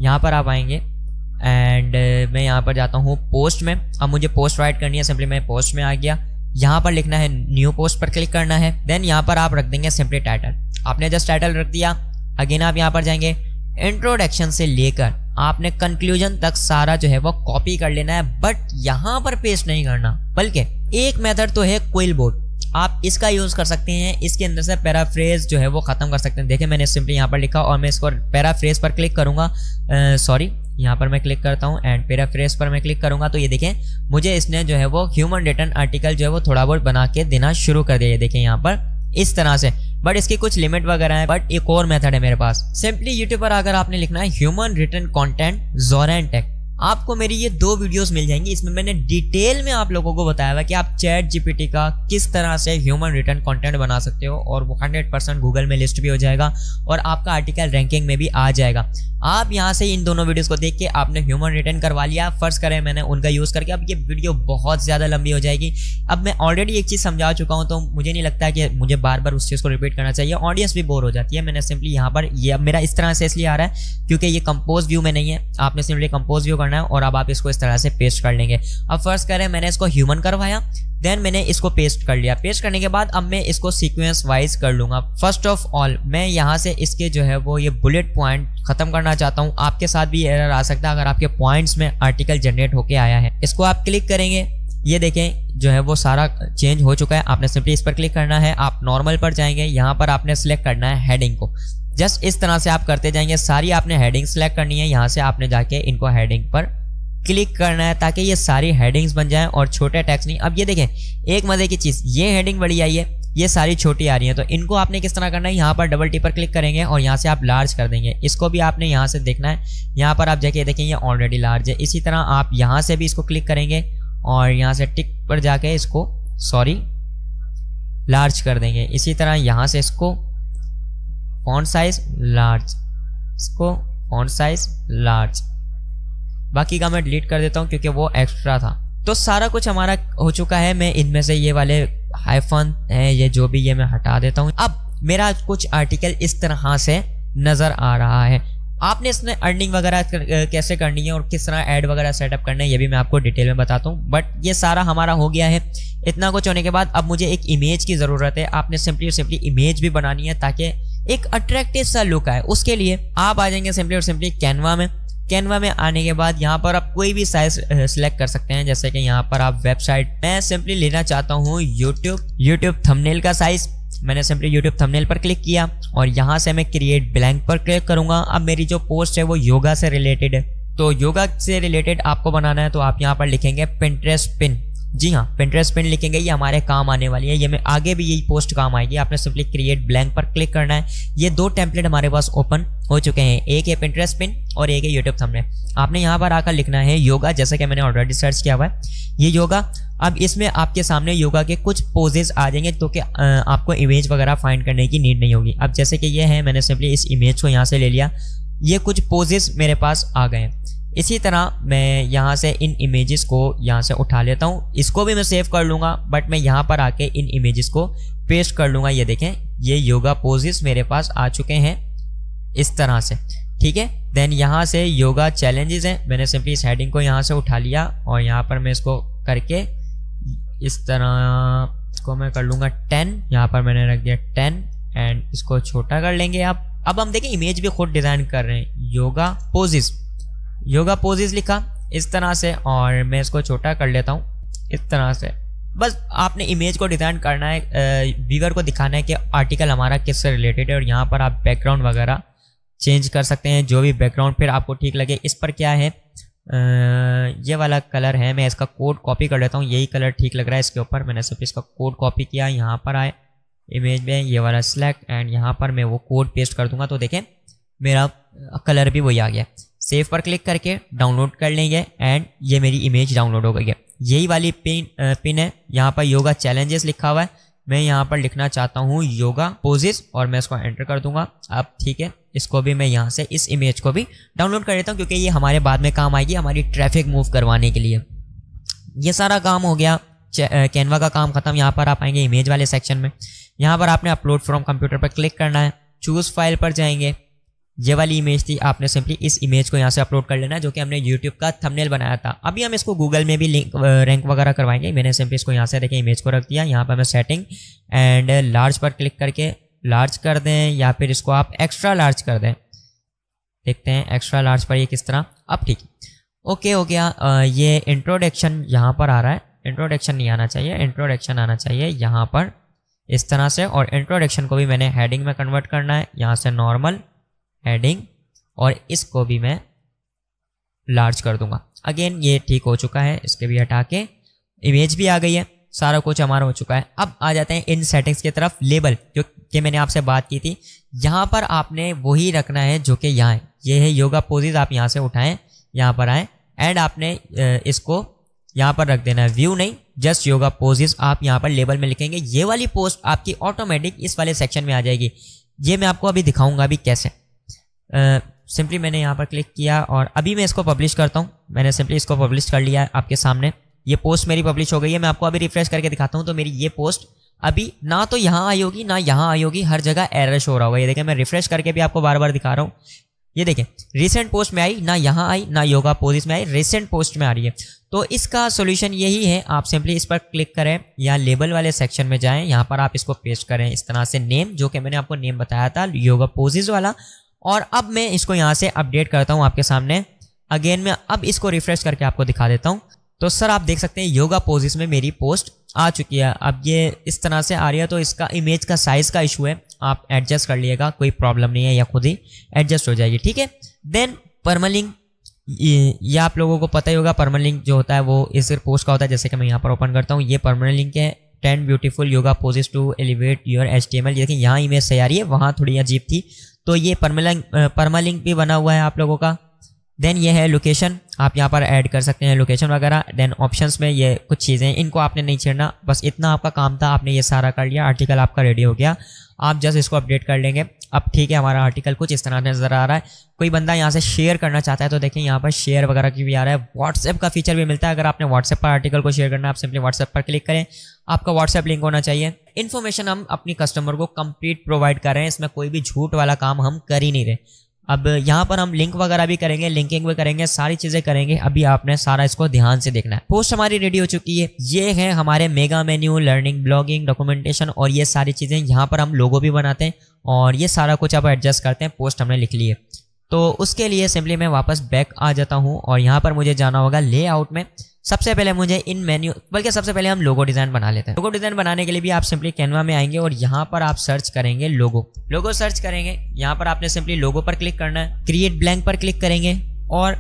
यहाँ पर आप आएंगे एंड मैं यहाँ पर जाता हूँ पोस्ट में अब मुझे पोस्ट राइट करनी है सिंपली मैं पोस्ट में आ गया यहाँ पर लिखना है न्यू पोस्ट पर क्लिक करना है देन यहाँ पर आप रख देंगे सिंपली टाइटल आपने जस्ट टाइटल रख दिया अगेन आप यहाँ पर जाएंगे इंट्रोडक्शन से लेकर आपने कंक्लूजन तक सारा जो है वो कॉपी कर लेना है बट यहाँ पर पेस्ट नहीं करना बल्कि एक मेथड तो है क्विल बोर्ड आप इसका यूज़ कर सकते हैं इसके अंदर से पैराफ्रेज जो है वो ख़त्म कर सकते हैं देखिए मैंने सिंपली यहाँ पर लिखा और मैं इसको पैराफ्रेज पर क्लिक करूंगा सॉरी यहाँ पर मैं क्लिक करता हूँ एंड पैराफ्रेस पर मैं क्लिक करूँगा तो ये देखें मुझे इसने जो है वो ह्यूमन रिटर्न आर्टिकल जो है वो थोड़ा बहुत बना के देना शुरू कर दिया ये देखें यहाँ पर इस तरह से बट इसकी कुछ लिमिट वगैरह है बट एक और मेथड है मेरे पास सिंपली यूट्यूब पर अगर आपने लिखना है ह्यूमन रिटर्न कॉन्टेंट जोरेंटेक आपको मेरी ये दो वीडियोस मिल जाएंगी इसमें मैंने डिटेल में आप लोगों को बताया हुआ कि आप चैट जीपीटी का किस तरह से ह्यूमन रिटर्न कंटेंट बना सकते हो और वो हंड्रेड परसेंट गूगल में लिस्ट भी हो जाएगा और आपका आर्टिकल रैंकिंग में भी आ जाएगा आप यहाँ से इन दोनों वीडियोस को देख के आपने ह्यूमन रिटर्न करवा लिया फर्स्ट करें मैंने उनका यूज़ करके अब ये वीडियो बहुत ज़्यादा लंबी हो जाएगी अब मैं ऑलरेडी एक चीज़ समझा चुका हूँ तो मुझे नहीं लगता कि मुझे बार बार उस चीज़ को रिपीट करना चाहिए ऑडियंस भी बोर हो जाती है मैंने सिंपली यहाँ पर ये मेरा इस तरह से इसलिए आ रहा है क्योंकि ये कंपोज व्यू में नहीं है आपने सिंपली कंपोज व्यू करना है और अब आप इसको इस तरह से पेस्ट कर लेंगे अब फर्स्ट करें मैंने इसको ह्यूमन करवाया देन मैंने इसको पेस्ट कर लिया पेस्ट करने के बाद अब मैं इसको सीक्वेंस वाइज कर लूँगा फर्स्ट ऑफ ऑल मैं यहाँ से इसके जो है वो ये बुलेट पॉइंट ख़त्म करना चाहता हूँ आपके साथ भी एरर आ सकता है अगर आपके पॉइंट्स में आर्टिकल जनरेट होके आया है इसको आप क्लिक करेंगे ये देखें जो है वो सारा चेंज हो चुका है आपने सिंपली इस पर क्लिक करना है आप नॉर्मल पर जाएंगे यहाँ पर आपने सेलेक्ट करना है हेडिंग को जस्ट इस तरह से आप करते जाएंगे सारी आपने हेडिंग सेलेक्ट करनी है यहाँ से आपने जाके इनको हेडिंग पर क्लिक करना है ताकि ये सारी हेडिंग्स बन जाएं और छोटे टैक्स नहीं अब ये देखें एक मज़े की चीज़ ये हेडिंग बड़ी आई है ये सारी छोटी आ रही है तो इनको आपने किस तरह करना है यहाँ पर डबल टी पर क्लिक करेंगे और यहाँ से आप लार्ज कर देंगे इसको भी आपने यहाँ से देखना है यहाँ पर आप जाके देखें ये ऑलरेडी लार्ज है इसी तरह आप यहाँ से भी इसको क्लिक करेंगे और यहाँ से टिक पर जाके इसको सॉरी लार्ज कर देंगे इसी तरह यहाँ से इसको फोन साइज लार्ज इसको फोन साइज लार्ज बाकी का मैं डिलीट कर देता हूँ क्योंकि वो एक्स्ट्रा था तो सारा कुछ हमारा हो चुका है मैं इनमें से ये वाले हाईफन हैं ये जो भी ये मैं हटा देता हूँ अब मेरा कुछ आर्टिकल इस तरह से नज़र आ रहा है आपने इसमें अर्निंग वगैरह कैसे करनी है और किस तरह ऐड वगैरह सेटअप करना है ये भी मैं आपको डिटेल में बताता हूँ बट ये सारा हमारा हो गया है इतना कुछ होने के बाद अब मुझे एक इमेज की ज़रूरत है आपने सिंपली सिंपली इमेज भी बनानी है ताकि एक अट्रैक्टिव सा लुक आए उसके लिए आप आ जाएंगे सिंपली और सिंपली कैनवा में कैनवा में आने के बाद यहाँ पर आप कोई भी साइज सेलेक्ट कर सकते हैं जैसे कि यहाँ पर आप वेबसाइट मैं सिंपली लेना चाहता हूँ यूट्यूब यूट्यूब थमनेल का साइज मैंने सिंपली यूट्यूब थमनेल पर क्लिक किया और यहाँ से मैं क्रिएट ब्लैंक पर क्लिक करूँगा अब मेरी जो पोस्ट है वो योगा से रिलेटेड है तो योगा से रिलेटेड आपको बनाना है तो आप यहाँ पर लिखेंगे पिंट्रेस पिन जी हाँ पेंट्रेस पिन लिखेंगे ये हमारे काम आने वाली है ये में आगे भी यही पोस्ट काम आएगी आपने सिंपली क्रिएट ब्लैंक पर क्लिक करना है ये दो टेम्पलेट हमारे पास ओपन हो चुके हैं एक है पेंट्रेस पिन और एक है यूट्यूब थमने आपने यहाँ पर आकर लिखना है योगा जैसा कि मैंने ऑलरेडी सर्च किया हुआ है ये योगा अब इसमें आपके सामने योगा के कुछ पोजेज आ जाएंगे तो कि आपको इमेज वगैरह फाइंड करने की नीड नहीं होगी अब जैसे कि ये है मैंने सिंपली इस इमेज को यहाँ से ले लिया ये कुछ पोजेज मेरे पास आ गए हैं इसी तरह मैं यहाँ से इन इमेजेस को यहाँ से उठा लेता हूँ इसको भी मैं सेव कर लूँगा बट मैं यहाँ पर आके इन इमेजेस को पेस्ट कर लूँगा ये देखें ये योगा पोजेस मेरे पास आ चुके हैं इस तरह से ठीक है देन यहाँ से योगा चैलेंजेस हैं मैंने सिंपली इस हेडिंग को यहाँ से उठा लिया और यहाँ पर मैं इसको करके इस तरह को मैं कर लूँगा टेन यहाँ पर मैंने रख दिया टेन एंड इसको छोटा कर लेंगे आप अब हम देखें इमेज भी खुद डिज़ाइन कर रहे हैं योगा पोजेस योगा पोजेज लिखा इस तरह से और मैं इसको छोटा कर लेता हूँ इस तरह से बस आपने इमेज को डिज़ाइन करना है वीवर को दिखाना है कि आर्टिकल हमारा किससे रिलेटेड है और यहाँ पर आप बैकग्राउंड वगैरह चेंज कर सकते हैं जो भी बैकग्राउंड फिर आपको ठीक लगे इस पर क्या है ये वाला कलर है मैं इसका कोड कॉपी कर लेता हूँ यही कलर ठीक लग रहा है इसके ऊपर मैंने सिर्फ इसका कोड कॉपी किया यहाँ पर आए इमेज में ये वाला सिलेक्ट एंड यहाँ पर मैं वो कोड पेस्ट कर दूंगा तो देखें मेरा कलर भी वही आ गया सेव पर क्लिक करके डाउनलोड कर लेंगे एंड ये मेरी इमेज डाउनलोड हो गई है यही वाली पिन पिन है यहाँ पर योगा चैलेंजेस लिखा हुआ है मैं यहाँ पर लिखना चाहता हूँ योगा पोजेस और मैं इसको एंटर कर दूंगा अब ठीक है इसको भी मैं यहाँ से इस इमेज को भी डाउनलोड कर लेता हूँ क्योंकि ये हमारे बाद में काम आएगी हमारी ट्रैफिक मूव करवाने के लिए ये सारा काम हो गया कैनवा का काम खत्म यहाँ पर आप आएंगे इमेज वाले सेक्शन में यहाँ पर आपने अपलोड फ्रॉम कंप्यूटर पर क्लिक करना है चूज़ फाइल पर जाएंगे ये वाली इमेज थी आपने सिंपली इस इमेज को यहाँ से अपलोड कर लेना जो कि हमने यूट्यूब का थंबनेल बनाया था अभी हम इसको गूगल में भी लिंक रैंक वगैरह करवाएंगे मैंने सिंपली इसको यहाँ से देखें इमेज को रख दिया यहाँ पर हमें सेटिंग एंड लार्ज पर क्लिक करके लार्ज कर दें या फिर इसको आप एक्स्ट्रा लार्ज कर दें देखते हैं एक्स्ट्रा लार्ज पर ये किस तरह अब ठीक ओके हो गया ये इंट्रोडक्शन यहाँ पर आ रहा है इंट्रोडक्शन नहीं आना चाहिए इंट्रोडक्शन आना चाहिए यहाँ पर इस तरह से और इंट्रोडक्शन को भी मैंने हेडिंग में कन्वर्ट करना है यहाँ से नॉर्मल हेडिंग और इसको भी मैं लार्ज कर दूंगा अगेन ये ठीक हो चुका है इसके भी हटा के इमेज भी आ गई है सारा कुछ हमारा हो चुका है अब आ जाते हैं इन सेटिंग्स की तरफ लेबल जो कि मैंने आपसे बात की थी यहाँ पर आपने वही रखना है जो कि यहाँ है ये है योगा पोजेज आप यहाँ से उठाएं यहाँ पर आएँ एंड आपने इसको यहाँ पर रख देना है व्यू नहीं जस्ट योगा पोजिज आप यहाँ पर लेबल में लिखेंगे ये वाली पोस्ट आपकी ऑटोमेटिक इस वाले सेक्शन में आ जाएगी ये मैं आपको अभी दिखाऊंगा अभी कैसे सिंपली मैंने यहाँ पर क्लिक किया और अभी मैं इसको पब्लिश करता हूँ मैंने सिंपली इसको पब्लिश कर लिया है आपके सामने ये पोस्ट मेरी पब्लिश हो गई है मैं आपको अभी रिफ्रेश करके दिखाता हूँ तो मेरी ये पोस्ट अभी ना तो यहाँ आई होगी ना यहाँ आई होगी हर जगह एरर शो रहा होगा ये देखें मैं रिफ्रेश करके भी आपको बार बार दिखा रहा हूँ ये देखें रिसेंट पोस्ट में आई ना यहाँ आई ना योगा पोजिस में आई रिसेंट पोस्ट में आ रही है तो इसका सोल्यूशन यही है आप सिंपली इस पर क्लिक करें या लेबल वाले सेक्शन में जाएं यहाँ पर आप इसको पेस्ट करें इस तरह से नेम जो कि मैंने आपको नेम बताया था योगा पोजिस वाला और अब मैं इसको यहाँ से अपडेट करता हूँ आपके सामने अगेन मैं अब इसको रिफ्रेश करके आपको दिखा देता हूँ तो सर आप देख सकते हैं योगा पोजिस में मेरी पोस्ट आ चुकी है अब ये इस तरह से आ रही है तो इसका इमेज का साइज़ का इशू है आप एडजस्ट कर लिएगा कोई प्रॉब्लम नहीं है या खुद ही एडजस्ट हो जाएगी ठीक है देन परमलिंग ये, ये आप लोगों को पता ही होगा परमन लिंक जो होता है वो इस पोस्ट का होता है जैसे कि मैं यहाँ पर ओपन करता हूँ ये परमानेंट लिंक है ten beautiful yoga poses to elevate your H T M L देखिए यहाँ इमेज सही आ रही है वहाँ थोड़ी अजीब थी तो ये परमलिंग परमालिंक भी बना हुआ है आप लोगों का देन ये है लोकेशन आप यहाँ पर ऐड कर सकते हैं लोकेशन वगैरह देन ऑप्शंस में ये कुछ चीज़ें इनको आपने नहीं छेड़ना बस इतना आपका काम था आपने ये सारा कर लिया आर्टिकल आपका रेडी हो गया आप जस्ट इसको अपडेट कर लेंगे अब ठीक है हमारा आर्टिकल कुछ इस तरह से नज़र आ रहा है कोई बंदा यहाँ से शेयर करना चाहता है तो देखें यहाँ पर शेयर वगैरह की भी आ रहा है व्हाट्सएप का फीचर भी मिलता है अगर आपने व्हाट्सएप पर आर्टिकल को शेयर करना है आप सिंपली व्हाट्सएप पर क्लिक करें आपका व्हाट्सएप लिंक होना चाहिए इन्फॉर्मेशन हम अपनी कस्टमर को कंप्लीट प्रोवाइड कर रहे हैं इसमें कोई भी झूठ वाला काम हम कर ही नहीं रहे अब यहाँ पर हम लिंक वगैरह भी करेंगे लिंकिंग भी करेंगे सारी चीजें करेंगे अभी आपने सारा इसको ध्यान से देखना है पोस्ट हमारी रेडी हो चुकी है ये है हमारे mega menu learning blogging documentation और ये सारी चीजें यहाँ पर हम लोगो भी बनाते हैं और ये सारा कुछ आप एडजस्ट करते हैं पोस्ट हमने लिख ली है तो उसके लिए सिंपली मैं वापस बैक आ जाता हूँ और यहाँ पर मुझे जाना होगा लेआउट में सबसे पहले मुझे इन मेन्यू बल्कि सबसे पहले हम लोगो डिज़ाइन बना लेते हैं लोगो डिज़ाइन बनाने के लिए भी आप सिंपली कैनवा में आएंगे और यहाँ पर आप सर्च करेंगे लोगो लोगो सर्च करेंगे यहाँ पर आपने सिंपली लोगो पर क्लिक करना है क्रिएट ब्लैंक पर क्लिक करेंगे और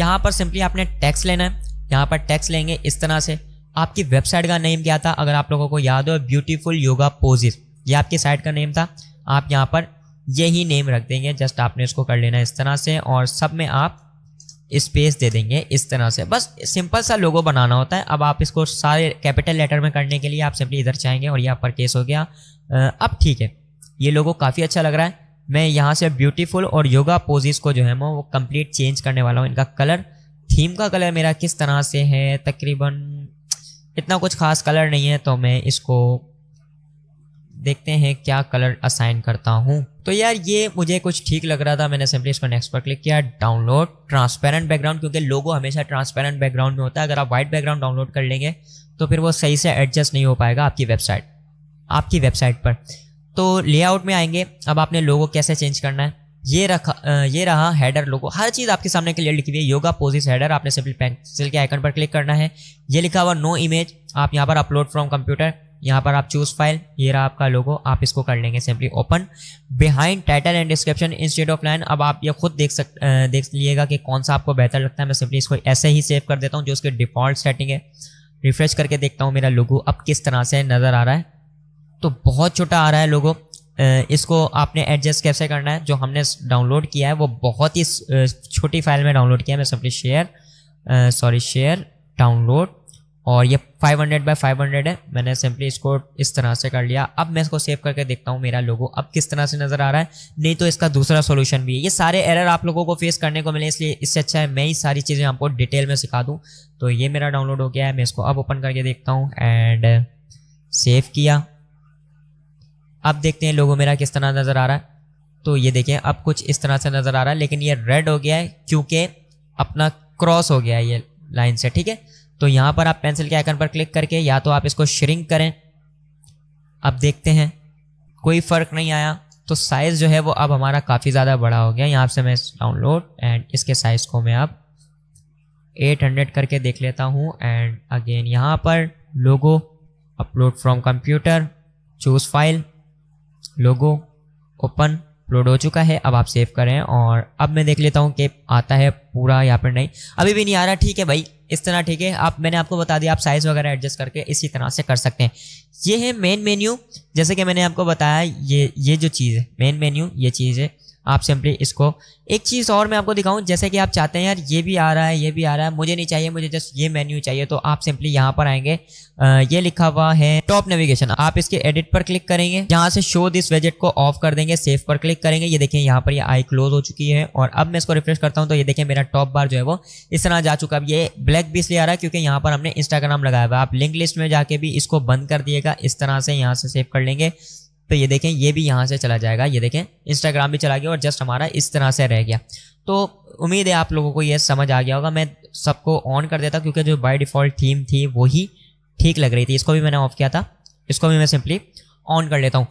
यहाँ पर सिंपली आपने टैक्स लेना है यहाँ पर टैक्स लेंगे इस तरह से आपकी वेबसाइट का नेम क्या था अगर आप लोगों को याद हो ब्यूटीफुल योगा पोजिस ये आपकी साइट का नेम था आप यहाँ पर यही नेम रख देंगे जस्ट आपने इसको कर लेना इस तरह से और सब में आप स्पेस दे देंगे इस तरह से बस सिंपल सा लोगो बनाना होता है अब आप इसको सारे कैपिटल लेटर में करने के लिए आप सिंपली इधर चाहेंगे और ये आप केस हो गया अब ठीक है ये लोगो काफ़ी अच्छा लग रहा है मैं यहाँ से ब्यूटीफुल और योगा पोजिस को जो है मैं वो कम्प्लीट चेंज करने वाला हूँ इनका कलर थीम का कलर मेरा किस तरह से है तकरीबन इतना कुछ खास कलर नहीं है तो मैं इसको देखते हैं क्या कलर असाइन करता हूँ तो यार ये मुझे कुछ ठीक लग रहा था मैंने सिंपली इसको नेक्स्ट पर क्लिक किया डाउनलोड ट्रांसपेरेंट बैकग्राउंड क्योंकि लोगो हमेशा ट्रांसपेरेंट बैकग्राउंड में होता है अगर आप वाइट बैकग्राउंड डाउनलोड कर लेंगे तो फिर वो सही से एडजस्ट नहीं हो पाएगा आपकी वेबसाइट आपकी वेबसाइट पर तो लेआउट में आएंगे अब आपने लोगो कैसे चेंज करना है ये रखा ये रहा हैडर लोगो हर चीज़ आपके सामने क्लियर लिखी हुई है योगा पोजिस हैडर आपने सिंपली पेंसिल के आइकन पर क्लिक करना है ये लिखा हुआ नो इमेज आप यहाँ पर अपलोड फ्रॉम कंप्यूटर यहाँ पर आप चूज फाइल ये रहा आपका लोगो आप इसको कर लेंगे simply open behind title and description instead of line अब आप ये खुद देख सक देख लीजिएगा कि कौन सा आपको बेहतर लगता है मैं सिंपली इसको ऐसे ही सेव कर देता हूँ जो उसके डिफ़ॉल्ट सेटिंग है रिफ्रेश करके देखता हूँ मेरा लोगो अब किस तरह से नज़र आ रहा है तो बहुत छोटा आ रहा है लोगो इसको आपने एडजस्ट कैसे करना है जो हमने डाउनलोड किया है वो बहुत ही छोटी फाइल में डाउनलोड किया है मैं simply share sorry share download और ये 500 बाय 500 है मैंने सिंपली इसको इस तरह से कर लिया अब मैं इसको सेव करके देखता हूँ मेरा लोगो अब किस तरह से नज़र आ रहा है नहीं तो इसका दूसरा सोल्यूशन भी है ये सारे एरर आप लोगों को फेस करने को मिले इसलिए इससे अच्छा है मैं ही सारी चीज़ें आपको डिटेल में सिखा दूँ तो ये मेरा डाउनलोड हो गया है मैं इसको अब ओपन करके देखता हूँ एंड सेव किया अब देखते हैं लोगो मेरा किस तरह नज़र आ रहा है तो ये देखें अब कुछ इस तरह से नज़र आ रहा है लेकिन ये रेड हो गया है क्योंकि अपना क्रॉस हो गया है ये लाइन से ठीक है तो यहाँ पर आप पेंसिल के आइकन पर क्लिक करके या तो आप इसको श्रिंक करें अब देखते हैं कोई फ़र्क नहीं आया तो साइज़ जो है वो अब हमारा काफ़ी ज़्यादा बड़ा हो गया यहाँ से मैं डाउनलोड एंड इसके साइज़ को मैं अब 800 करके देख लेता हूँ एंड अगेन यहाँ पर logo upload from computer choose file logo open upload हो चुका है अब आप सेव करें और अब मैं देख लेता हूँ कि आता है पूरा यहाँ पर नहीं अभी भी नहीं आ रहा ठीक है भाई इस तरह ठीक है आप मैंने आपको बता दिया आप साइज़ वगैरह एडजस्ट करके इसी तरह से कर सकते हैं ये है मेन मेन्यू जैसे कि मैंने आपको बताया ये ये जो चीज़ है मेन मेन्यू ये चीज़ है आप सिंपली इसको एक चीज़ और मैं आपको दिखाऊं जैसे कि आप चाहते हैं यार ये भी आ रहा है ये भी आ रहा है मुझे नहीं चाहिए मुझे जस्ट ये मेन्यू चाहिए तो आप सिंपली यहाँ पर आएंगे आ, ये लिखा हुआ है टॉप नेविगेशन आप इसके एडिट पर क्लिक करेंगे यहाँ से शो दिस वेजेट को ऑफ कर देंगे सेफ पर क्लिक करेंगे ये देखिए यहाँ पर ये आई क्लोज हो चुकी है और अब मैं इसको रिफ्रेश करता हूँ तो ये देखिए मेरा टॉप बार जो है वो इस तरह जा चुका है ये ब्लैक भी इसलिए आ रहा है क्योंकि यहाँ पर हमने इंस्टाग्राम लगाया हुआ आप लिंक लिस्ट में जाके भी इसको बंद कर दिएगा इस तरह से यहाँ से सेव कर लेंगे तो ये देखें ये भी यहाँ से चला जाएगा ये देखें इंस्टाग्राम भी चला गया और जस्ट हमारा इस तरह से रह गया तो उम्मीद है आप लोगों को ये समझ आ गया होगा मैं सबको ऑन कर देता क्योंकि जो बाई डिफ़ॉल्ट थीम थी वही ठीक लग रही थी इसको भी मैंने ऑफ किया था इसको भी मैं सिंपली ऑन कर लेता हूँ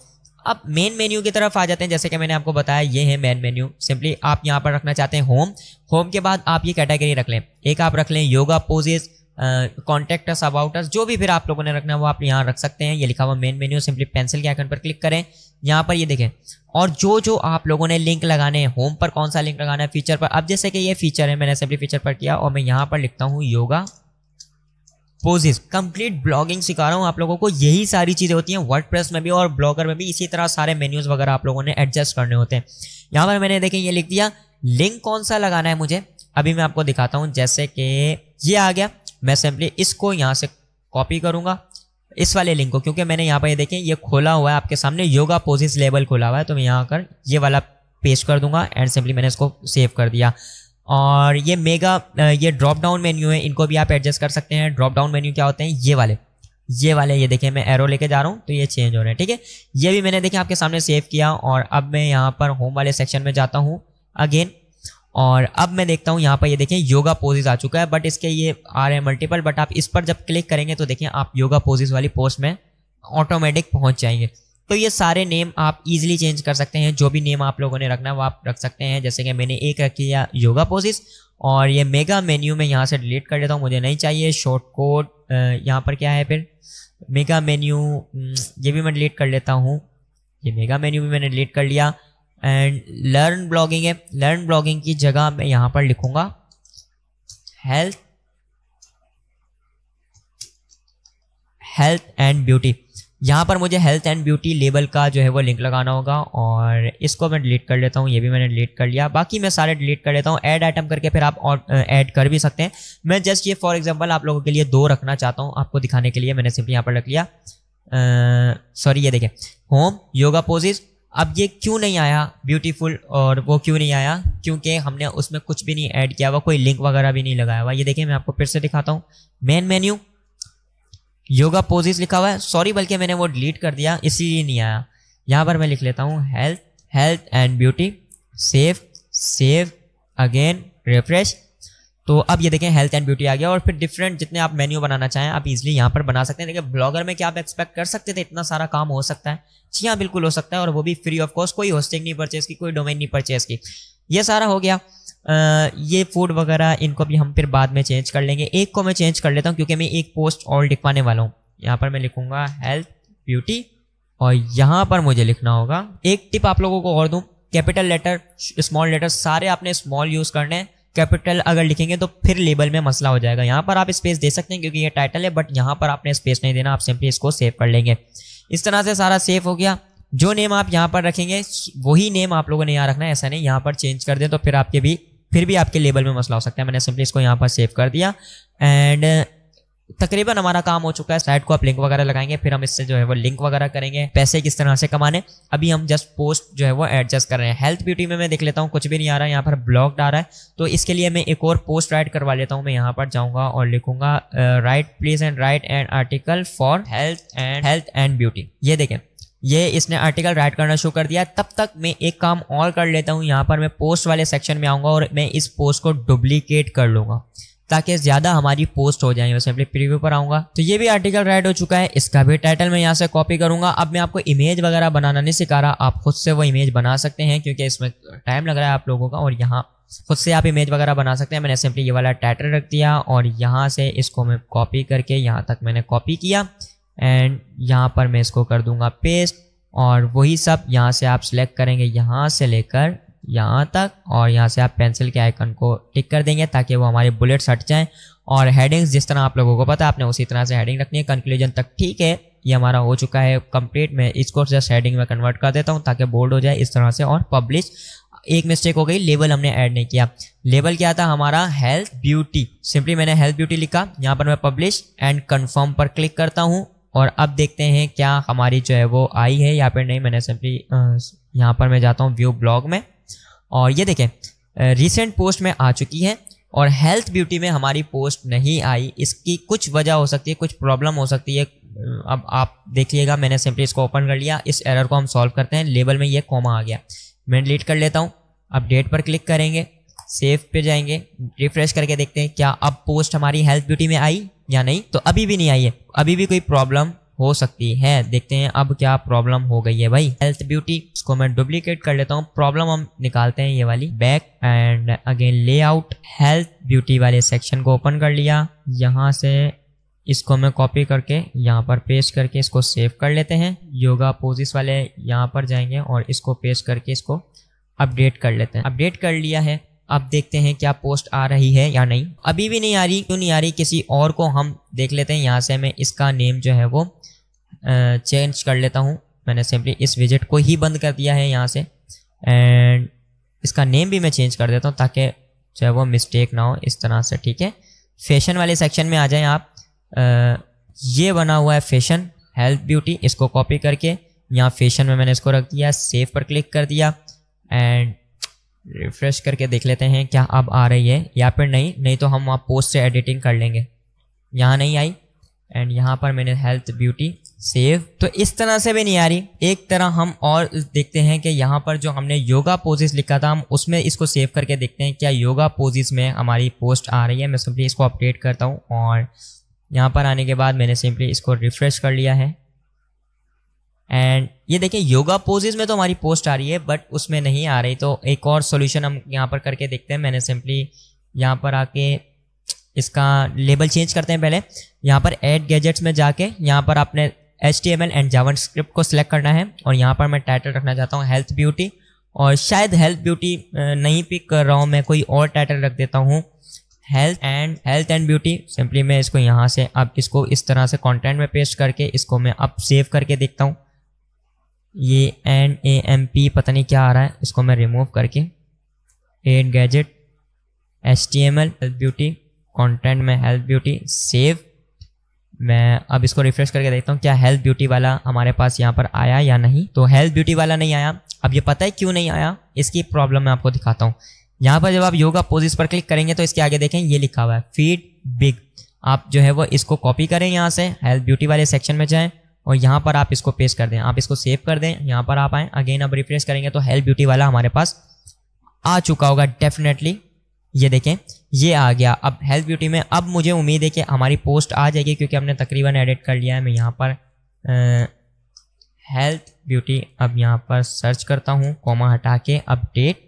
अब मेन मेन्यू की तरफ आ जाते हैं जैसे कि मैंने आपको बताया ये है मेन मेन्यू सिंपली आप यहाँ पर रखना चाहते हैं होम होम के बाद आप ये कैटेगरी रख लें एक आप रख लें yoga poses contact us about us जो भी फिर आप लोगों ने रखना है वो आप यहाँ रख सकते हैं ये लिखा हुआ मेन मेन्यू सिंपली पेंसिल के आइकन पर क्लिक करें यहाँ पर ये देखें और जो जो आप लोगों ने लिंक लगाने हैं होम पर कौन सा लिंक लगाना है फीचर पर अब जैसे कि ये फीचर है मैंने सिंपली फीचर पर किया और मैं यहाँ पर लिखता हूँ योगा पोजेस कंप्लीट ब्लॉगिंग सिखा रहा हूँ आप लोगों को यही सारी चीज़ें होती हैं वर्ड में भी और ब्लॉगर में भी इसी तरह सारे मेन्यूज़ वगैरह आप लोगों ने एडजस्ट करने होते हैं यहाँ पर मैंने देखें ये लिख दिया लिंक कौन सा लगाना है मुझे अभी मैं आपको दिखाता हूँ जैसे कि ये आ गया मैं सिंपली इसको यहाँ से कॉपी करूँगा इस वाले लिंक को क्योंकि मैंने यहाँ पर ये देखें ये खोला हुआ है आपके सामने योगा पोजिस लेबल खोला हुआ है तो मैं यहाँ कर ये वाला पेश कर दूंगा एंड सिंपली मैंने इसको सेव कर दिया और ये मेगा ये ड्रॉप डाउन मेन्यू है इनको भी आप एडजस्ट कर सकते हैं ड्रॉप डाउन मेन्यू क्या होते हैं ये वाले ये वाले ये देखें मैं एरो लेके जा रहा हूँ तो ये चेंज हो रहे हैं ठीक है ये भी मैंने देखें आपके सामने सेव किया और अब मैं यहाँ पर होम वाले सेक्शन में जाता हूँ अगेन और अब मैं देखता हूँ यहाँ पर ये यह देखें योगा पोजेज आ चुका है बट इसके ये आ रहे हैं मल्टीपल बट आप इस पर जब क्लिक करेंगे तो देखें आप योगा पोजेज वाली पोस्ट में ऑटोमेटिक पहुँच जाएंगे तो ये सारे नेम आप इजीली चेंज कर सकते हैं जो भी नेम आप लोगों ने रखना है वो आप रख सकते हैं जैसे कि मैंने एक रखी है योगा पोजिस और ये मेगा मेन्यू में यहाँ से डिलीट कर देता हूँ मुझे नहीं चाहिए शॉर्ट कोड यहाँ पर क्या है फिर मेगा हम्म, मेन्यू ये भी मैं डिलीट कर लेता हूँ ये मेगा मेन्यू भी मैंने डिलीट कर लिया एंड लर्न ब्लॉगिंग है लर्न ब्लॉगिंग की जगह मैं यहाँ पर लिखूंगा हेल्थ हेल्थ एंड ब्यूटी यहाँ पर मुझे हेल्थ एंड ब्यूटी लेबल का जो है वो लिंक लगाना होगा और इसको मैं डिलीट कर लेता हूँ ये भी मैंने डिलीट कर लिया बाकी मैं सारे डिलीट कर लेता हूँ ऐड आइटम करके फिर आप और ऐड कर भी सकते हैं मैं जस्ट ये फॉर एग्जांपल आप लोगों के लिए दो रखना चाहता हूँ आपको दिखाने के लिए मैंने सिंपली यहाँ पर रख लिया सॉरी ये देखें होम योगा पोजिस अब ये क्यों नहीं आया ब्यूटीफुल और वो क्यों नहीं आया क्योंकि हमने उसमें कुछ भी नहीं ऐड किया हुआ कोई लिंक वगैरह भी नहीं लगाया हुआ ये देखिए मैं आपको फिर से दिखाता हूँ मेन मेन्यू योगा पोजिस लिखा हुआ है सॉरी बल्कि मैंने वो डिलीट कर दिया इसीलिए नहीं आया यहाँ पर मैं लिख लेता हूँ health health and beauty save save again refresh तो अब ये देखें हेल्थ एंड ब्यूटी आ गया और फिर डिफरेंट जितने आप मेन्यू बनाना चाहें आप इजीली यहाँ पर बना सकते हैं देखिए ब्लॉगर में क्या आप एक्सपेक्ट कर सकते थे इतना सारा काम हो सकता है जी हाँ बिल्कुल हो सकता है और वो भी फ्री ऑफ कॉस्ट कोई होस्टिंग नहीं परचेज की कोई डोमेन नहीं परचेज की ये सारा हो गया आ, ये फूड वगैरह इनको भी हम फिर बाद में चेंज कर लेंगे एक को मैं चेंज कर लेता हूँ क्योंकि मैं एक पोस्ट और लिखवाने वाला हूँ यहाँ पर मैं लिखूँगा हेल्थ ब्यूटी और यहाँ पर मुझे लिखना होगा एक टिप आप लोगों को और दूँ कैपिटल लेटर स्मॉल लेटर सारे आपने स्मॉल यूज़ करने हैं कैपिटल अगर लिखेंगे तो फिर लेबल में मसला हो जाएगा यहाँ पर आप स्पेस दे सकते हैं क्योंकि ये टाइटल है बट यहाँ पर आपने स्पेस नहीं देना आप सिंपली इसको सेव कर लेंगे इस तरह से सारा सेव हो गया जो नेम आप यहाँ पर रखेंगे वही नेम आप लोगों ने यहाँ रखना है ऐसा नहीं यहाँ पर चेंज कर दें तो फिर आपके भी फिर भी आपके लेबल में मसला हो सकता है मैंने सिंपली इसको यहाँ पर सेव कर दिया एंड तकरीबन हमारा काम हो चुका है साइट को आप लिंक वगैरह लगाएंगे फिर हम इससे जो है वो लिंक वगैरह करेंगे पैसे किस तरह से कमाने अभी हम जस्ट पोस्ट जो है वो एडजस्ट कर रहे हैं हेल्थ ब्यूटी में मैं देख लेता हूँ कुछ भी नहीं आ रहा है यहाँ पर ब्लॉक्ड आ रहा है तो इसके लिए मैं एक और पोस्ट राइट करवा लेता हूँ मैं यहाँ पर जाऊँगा और लिखूंगा write please and write an article for health and health and beauty ये देखें ये इसने आर्टिकल राइट करना शुरू कर दिया तब तक मैं एक काम और कर लेता हूँ यहाँ पर मैं पोस्ट वाले सेक्शन में आऊँगा और मैं इस पोस्ट को डुप्लीकेट कर लूँगा ताकि ज़्यादा हमारी पोस्ट हो जाए वैसे अपने प्रीव्यू पर आऊँगा तो ये भी आर्टिकल राइट हो चुका है इसका भी टाइटल मैं यहाँ से कॉपी करूँगा अब मैं आपको इमेज वगैरह बनाना नहीं सिखा रहा आप खुद से वो इमेज बना सकते हैं क्योंकि इसमें टाइम लग रहा है आप लोगों का और यहाँ खुद से आप इमेज वगैरह बना सकते हैं मैंने सिंपली ये वाला टाइटल रख दिया और यहाँ से इसको मैं कॉपी करके यहाँ तक मैंने कॉपी किया एंड यहाँ पर मैं इसको कर दूँगा पेस्ट और वही सब यहाँ से आप सिलेक्ट करेंगे यहाँ से लेकर यहाँ तक और यहाँ से आप पेंसिल के आइकन को टिक कर देंगे ताकि वो हमारे बुलेट्स हट जाएं और हेडिंग्स जिस तरह आप लोगों को पता है आपने उसी तरह से हेडिंग रखनी है कंक्लूजन तक ठीक है ये हमारा हो चुका है कंप्लीट मैं इसको जस्ट हेडिंग में कन्वर्ट कर देता हूँ ताकि बोल्ड हो जाए इस तरह से और पब्लिश एक मिस्टेक हो गई लेवल हमने ऐड नहीं किया लेवल क्या था हमारा हेल्थ ब्यूटी सिंपली मैंने हेल्थ ब्यूटी लिखा यहाँ पर मैं पब्लिश एंड कन्फर्म पर क्लिक करता हूँ और अब देखते हैं क्या हमारी जो है वो आई है या फिर नहीं मैंने सिंपली यहाँ पर मैं जाता हूँ व्यू ब्लॉग में और ये देखें रिसेंट पोस्ट में आ चुकी है और हेल्थ ब्यूटी में हमारी पोस्ट नहीं आई इसकी कुछ वजह हो सकती है कुछ प्रॉब्लम हो सकती है अब आप देखिएगा मैंने सिंपली इसको ओपन कर लिया इस एरर को हम सॉल्व करते हैं लेबल में ये कॉमा आ गया मैं डिलीट कर लेता हूँ अपडेट पर क्लिक करेंगे सेव पे जाएंगे रिफ्रेश करके देखते हैं क्या अब पोस्ट हमारी हेल्थ ब्यूटी में आई या नहीं तो अभी भी नहीं आई है अभी भी कोई प्रॉब्लम हो सकती है देखते हैं अब क्या प्रॉब्लम हो गई है भाई हेल्थ ब्यूटी इसको मैं डुप्लीकेट कर लेता हूँ प्रॉब्लम हम निकालते हैं ये वाली back and again layout health beauty वाले सेक्शन को ओपन कर लिया यहाँ से इसको मैं कॉपी करके यहाँ पर पेस्ट करके इसको सेव कर लेते हैं योगा पोजिस वाले यहाँ पर जाएंगे और इसको पेस्ट करके इसको अपडेट कर लेते हैं अपडेट कर लिया है अब देखते हैं क्या पोस्ट आ रही है या नहीं अभी भी नहीं आ रही क्यों नहीं आ रही किसी और को हम देख लेते हैं यहाँ से मैं इसका नेम जो है वो चेंज कर लेता हूँ मैंने सिंपली इस विजिट को ही बंद कर दिया है यहाँ से एंड इसका नेम भी मैं चेंज कर देता हूँ ताकि जो है वो मिस्टेक ना हो इस तरह से ठीक है फैशन वाले सेक्शन में आ जाएं आप आ, ये बना हुआ है फैशन हेल्थ ब्यूटी इसको कॉपी करके यहाँ फैशन में मैंने इसको रख दिया सेव पर क्लिक कर दिया एंड रिफ्रेश करके देख लेते हैं क्या अब आ रही है या फिर नहीं नहीं तो हम वहाँ पोस्ट से एडिटिंग कर लेंगे यहाँ नहीं आई एंड यहाँ पर मैंने हेल्थ ब्यूटी सेव तो इस तरह से भी नहीं आ रही एक तरह हम और देखते हैं कि यहाँ पर जो हमने योगा पोजेस लिखा था हम उसमें इसको सेव करके देखते हैं क्या योगा पोजिस में हमारी पोस्ट आ रही है मैं सिंपली इसको अपडेट करता हूँ और यहाँ पर आने के बाद मैंने सिंपली इसको रिफ्रेश कर लिया है एंड ये देखें योगा पोजेज में तो हमारी पोस्ट आ रही है बट उसमें नहीं आ रही तो एक और सोल्यूशन हम यहाँ पर करके देखते हैं मैंने सिंपली यहाँ पर आके इसका लेबल चेंज करते हैं पहले यहाँ पर एड गैजेट्स में जाके यहाँ पर आपने H T M L and JavaScript को सिलेक्ट करना है और यहाँ पर मैं टाइटल रखना चाहता हूँ हेल्थ ब्यूटी और शायद हेल्थ ब्यूटी नहीं पिक कर रहा हूँ मैं कोई और टाइटल रख देता हूँ health and health and beauty simply मैं इसको यहाँ से अब इसको इस तरह से कंटेंट में पेस्ट करके इसको मैं अब सेव करके देखता हूँ ये एन ए एम पी पता नहीं क्या आ रहा है इसको मैं रिमूव करके add gadget H T M L health beauty content में हेल्थ ब्यूटी सेव मैं अब इसको रिफ्रेश करके देखता हूँ क्या हेल्थ ब्यूटी वाला हमारे पास यहाँ पर आया या नहीं तो हेल्थ ब्यूटी वाला नहीं आया अब ये पता है क्यों नहीं आया इसकी प्रॉब्लम मैं आपको दिखाता हूँ यहाँ पर जब आप योगा पोजिस पर क्लिक करेंगे तो इसके आगे देखें ये लिखा हुआ है फीड बिग आप जो है वो इसको कॉपी करें यहाँ से हेल्थ ब्यूटी वाले सेक्शन में जाएँ और यहाँ पर आप इसको पेस्ट कर दें आप इसको सेव कर दें यहाँ पर आप आएँ अगेन अब रिफ्रेश करेंगे तो हेल्थ ब्यूटी वाला हमारे पास आ चुका होगा डेफिनेटली ये देखें ये आ गया अब हेल्थ ब्यूटी में अब मुझे उम्मीद है कि हमारी पोस्ट आ जाएगी क्योंकि हमने तकरीबन एडिट कर लिया है मैं यहाँ पर हेल्थ ब्यूटी अब यहाँ पर सर्च करता हूँ कॉमा हटा के अपडेट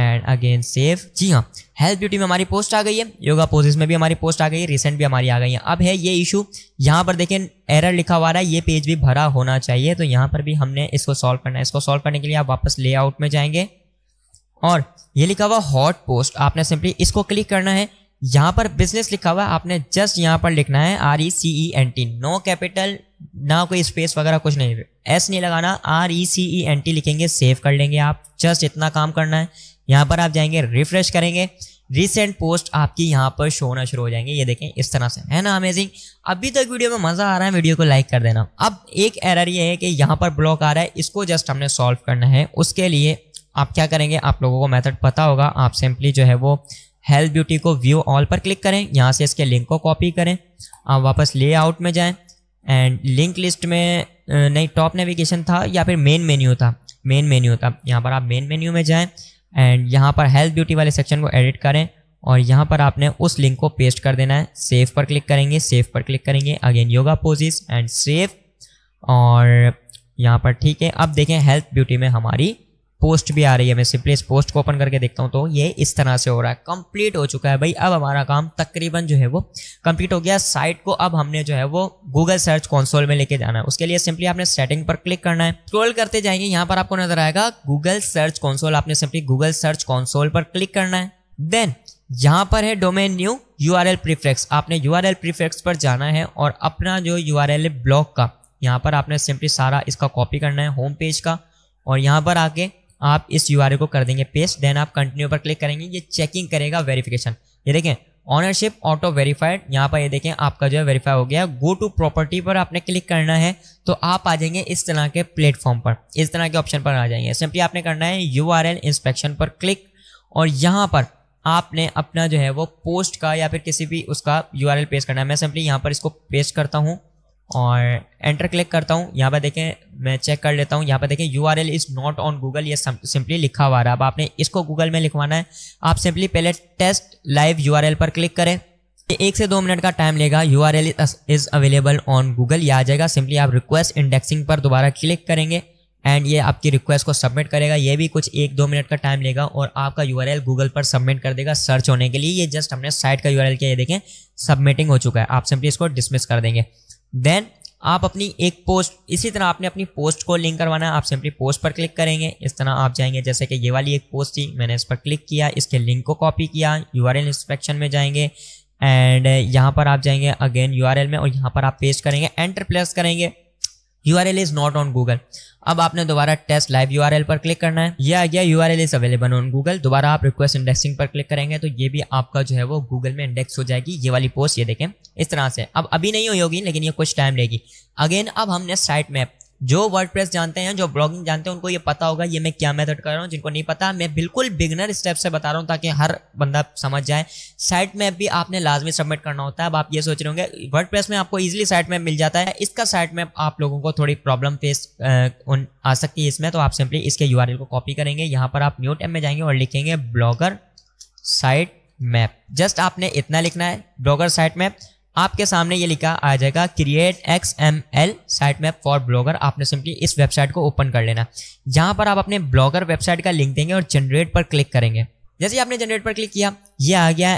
एंड अगेन सेव जी हाँ हेल्थ ब्यूटी में हमारी पोस्ट आ गई है योगा पोजेस में भी हमारी पोस्ट आ गई है रिसेंट भी हमारी आ गई है अब है ये इशू यहाँ पर देखें एरर लिखा हुआ रहा है ये पेज भी भरा होना चाहिए तो यहाँ पर भी हमने इसको सॉल्व करना है इसको सॉल्व करने के लिए आप वापस लेआउट में जाएंगे और ये लिखा हुआ हॉट पोस्ट आपने सिंपली इसको क्लिक करना है यहाँ पर बिजनेस लिखा हुआ आपने जस्ट यहाँ पर लिखना है R E C E N T no capital ना कोई स्पेस वगैरह कुछ नहीं एस नहीं लगाना R E C E N T लिखेंगे सेव कर लेंगे आप जस्ट इतना काम करना है यहाँ पर आप जाएंगे रिफ्रेश करेंगे रिसेंट पोस्ट आपकी यहाँ पर शो होना शुरू हो जाएंगे ये देखें इस तरह से है ना अमेजिंग अभी तक तो वीडियो में मज़ा आ रहा है वीडियो को लाइक कर देना अब एक एरर ये है कि यहाँ पर ब्लॉक आ रहा है इसको जस्ट हमने सॉल्व करना है उसके लिए आप क्या करेंगे आप लोगों को मेथड पता होगा आप सिंपली जो है वो हेल्थ ब्यूटी को व्यू ऑल पर क्लिक करें यहाँ से इसके लिंक को कॉपी करें आप वापस आउट में जाएँ एंड लिंक लिस्ट में नहीं टॉप नेविगेशन था या फिर मेन मेन्यू था मेन मेन्यू था यहाँ पर आप मेन मेन्यू में जाएँ एंड यहाँ पर हेल्थ ब्यूटी वाले सेक्शन को एडिट करें और यहाँ पर आपने उस लिंक को पेस्ट कर देना है सेव पर क्लिक करेंगे सेव पर क्लिक करेंगे again yoga poses and save और यहाँ पर ठीक है अब देखें हेल्थ ब्यूटी में हमारी पोस्ट भी आ रही है मैं सिंपली इस पोस्ट को ओपन करके देखता हूँ तो ये इस तरह से हो रहा है कंप्लीट हो चुका है भाई अब हमारा काम तकरीबन जो है वो कंप्लीट हो गया साइट को अब हमने जो है वो गूगल सर्च कॉन्सोल में लेके जाना है उसके लिए सिंपली आपने सेटिंग पर क्लिक करना है स्क्रोल करते जाएंगे यहाँ पर आपको नजर आएगा गूगल सर्च कॉन्सोल आपने सिंपली गूगल सर्च कॉन्सोल पर क्लिक करना है देन यहाँ पर है domain new U R L आपने यू आर एल पर जाना है और अपना जो यू आर एल का यहाँ पर आपने सिंपली सारा इसका कॉपी करना है होम पेज का और यहाँ पर आके आप इस यू को कर देंगे पेस्ट देन आप कंटिन्यू पर क्लिक करेंगे ये चेकिंग करेगा वेरिफिकेशन ये देखें ऑनरशिप ऑटो वेरीफाइड यहाँ पर ये देखें आपका जो है वेरीफाई हो गया गो टू प्रॉपर्टी पर आपने क्लिक करना है तो आप आ जाएंगे इस तरह के प्लेटफॉर्म पर इस तरह के ऑप्शन पर आ जाएंगे सिंपली आपने करना है यू आर एल इंस्पेक्शन पर क्लिक और यहाँ पर आपने अपना जो है वो पोस्ट का या फिर किसी भी उसका यू आर एल पेस्ट करना है मैं सिंपली यहाँ पर इसको पेस्ट करता हूँ और एंटर क्लिक करता हूँ यहाँ पर देखें मैं चेक कर लेता हूँ यहाँ पर देखें U R L is not on Google ये सिंपली लिखा हुआ रहा अब आपने इसको गूगल में लिखवाना है आप सिंपली पहले test live U R L पर क्लिक करें एक से दो मिनट का टाइम लेगा U R L is available on Google ये आ जाएगा सिंपली आप रिक्वेस्ट इंडेक्सिंग पर दोबारा क्लिक करेंगे एंड ये आपकी रिक्वेस्ट को सबमिट करेगा ये भी कुछ एक दो मिनट का टाइम लेगा और आपका यू आर एल गूगल पर सबमिट कर देगा सर्च होने के लिए ये जस्ट हमने साइट का यू आर एल के ये देखें सबमिटिंग हो चुका है आप सिंपली इसको डिसमिस कर देंगे देन आप अपनी एक पोस्ट इसी तरह आपने अपनी पोस्ट को लिंक करवाना है आप सिंपली पोस्ट पर क्लिक करेंगे इस तरह आप जाएंगे जैसे कि ये वाली एक पोस्ट थी मैंने इस पर क्लिक किया इसके लिंक को कॉपी किया यू आर इंस्पेक्शन में जाएंगे एंड यहाँ पर आप जाएंगे अगेन यू में और यहाँ पर आप पेस्ट करेंगे एंटर प्लेस करेंगे U R L is not on Google अब आपने दोबारा test live U R L पर क्लिक करना है या गया U is available on Google दोबारा आप रिक्वेस्ट इंडेक्सिंग पर क्लिक करेंगे तो ये भी आपका जो है वो गूगल में इंडेक्स हो जाएगी ये वाली पोस्ट ये देखें इस तरह से अब अभी नहीं हुई होगी लेकिन ये कुछ टाइम लेगी अगेन अब हमने साइट मैप जो प्रेस जानते हैं जो ब्लॉगिंग जानते हैं उनको ये पता होगा ये मैं क्या मेथड कर रहा हूँ जिनको नहीं पता मैं बिल्कुल बिगनर स्टेप से बता रहा हूँ ताकि हर बंदा समझ जाए साइट मैप भी आपने लाजमी सबमिट करना होता है अब आप ये सोच रहे होंगे प्रेस में आपको ईजिली साइट मैप मिल जाता है इसका साइट मैप आप लोगों को थोड़ी प्रॉब्लम फेस आ सकती है इसमें तो आप सिंपली इसके यू को कॉपी करेंगे यहाँ पर आप न्यू टैप में जाएंगे और लिखेंगे ब्लॉगर साइट मैप जस्ट आपने इतना लिखना है ब्लॉगर साइट मैप आपके सामने ये लिखा आ जाएगा create X M L site map for Blogger आपने सिंपली इस वेबसाइट को ओपन कर लेना जहाँ पर आप अपने ब्लॉगर वेबसाइट का लिंक देंगे और जनरेट पर क्लिक करेंगे जैसे आपने जनरेट पर क्लिक किया ये आ गया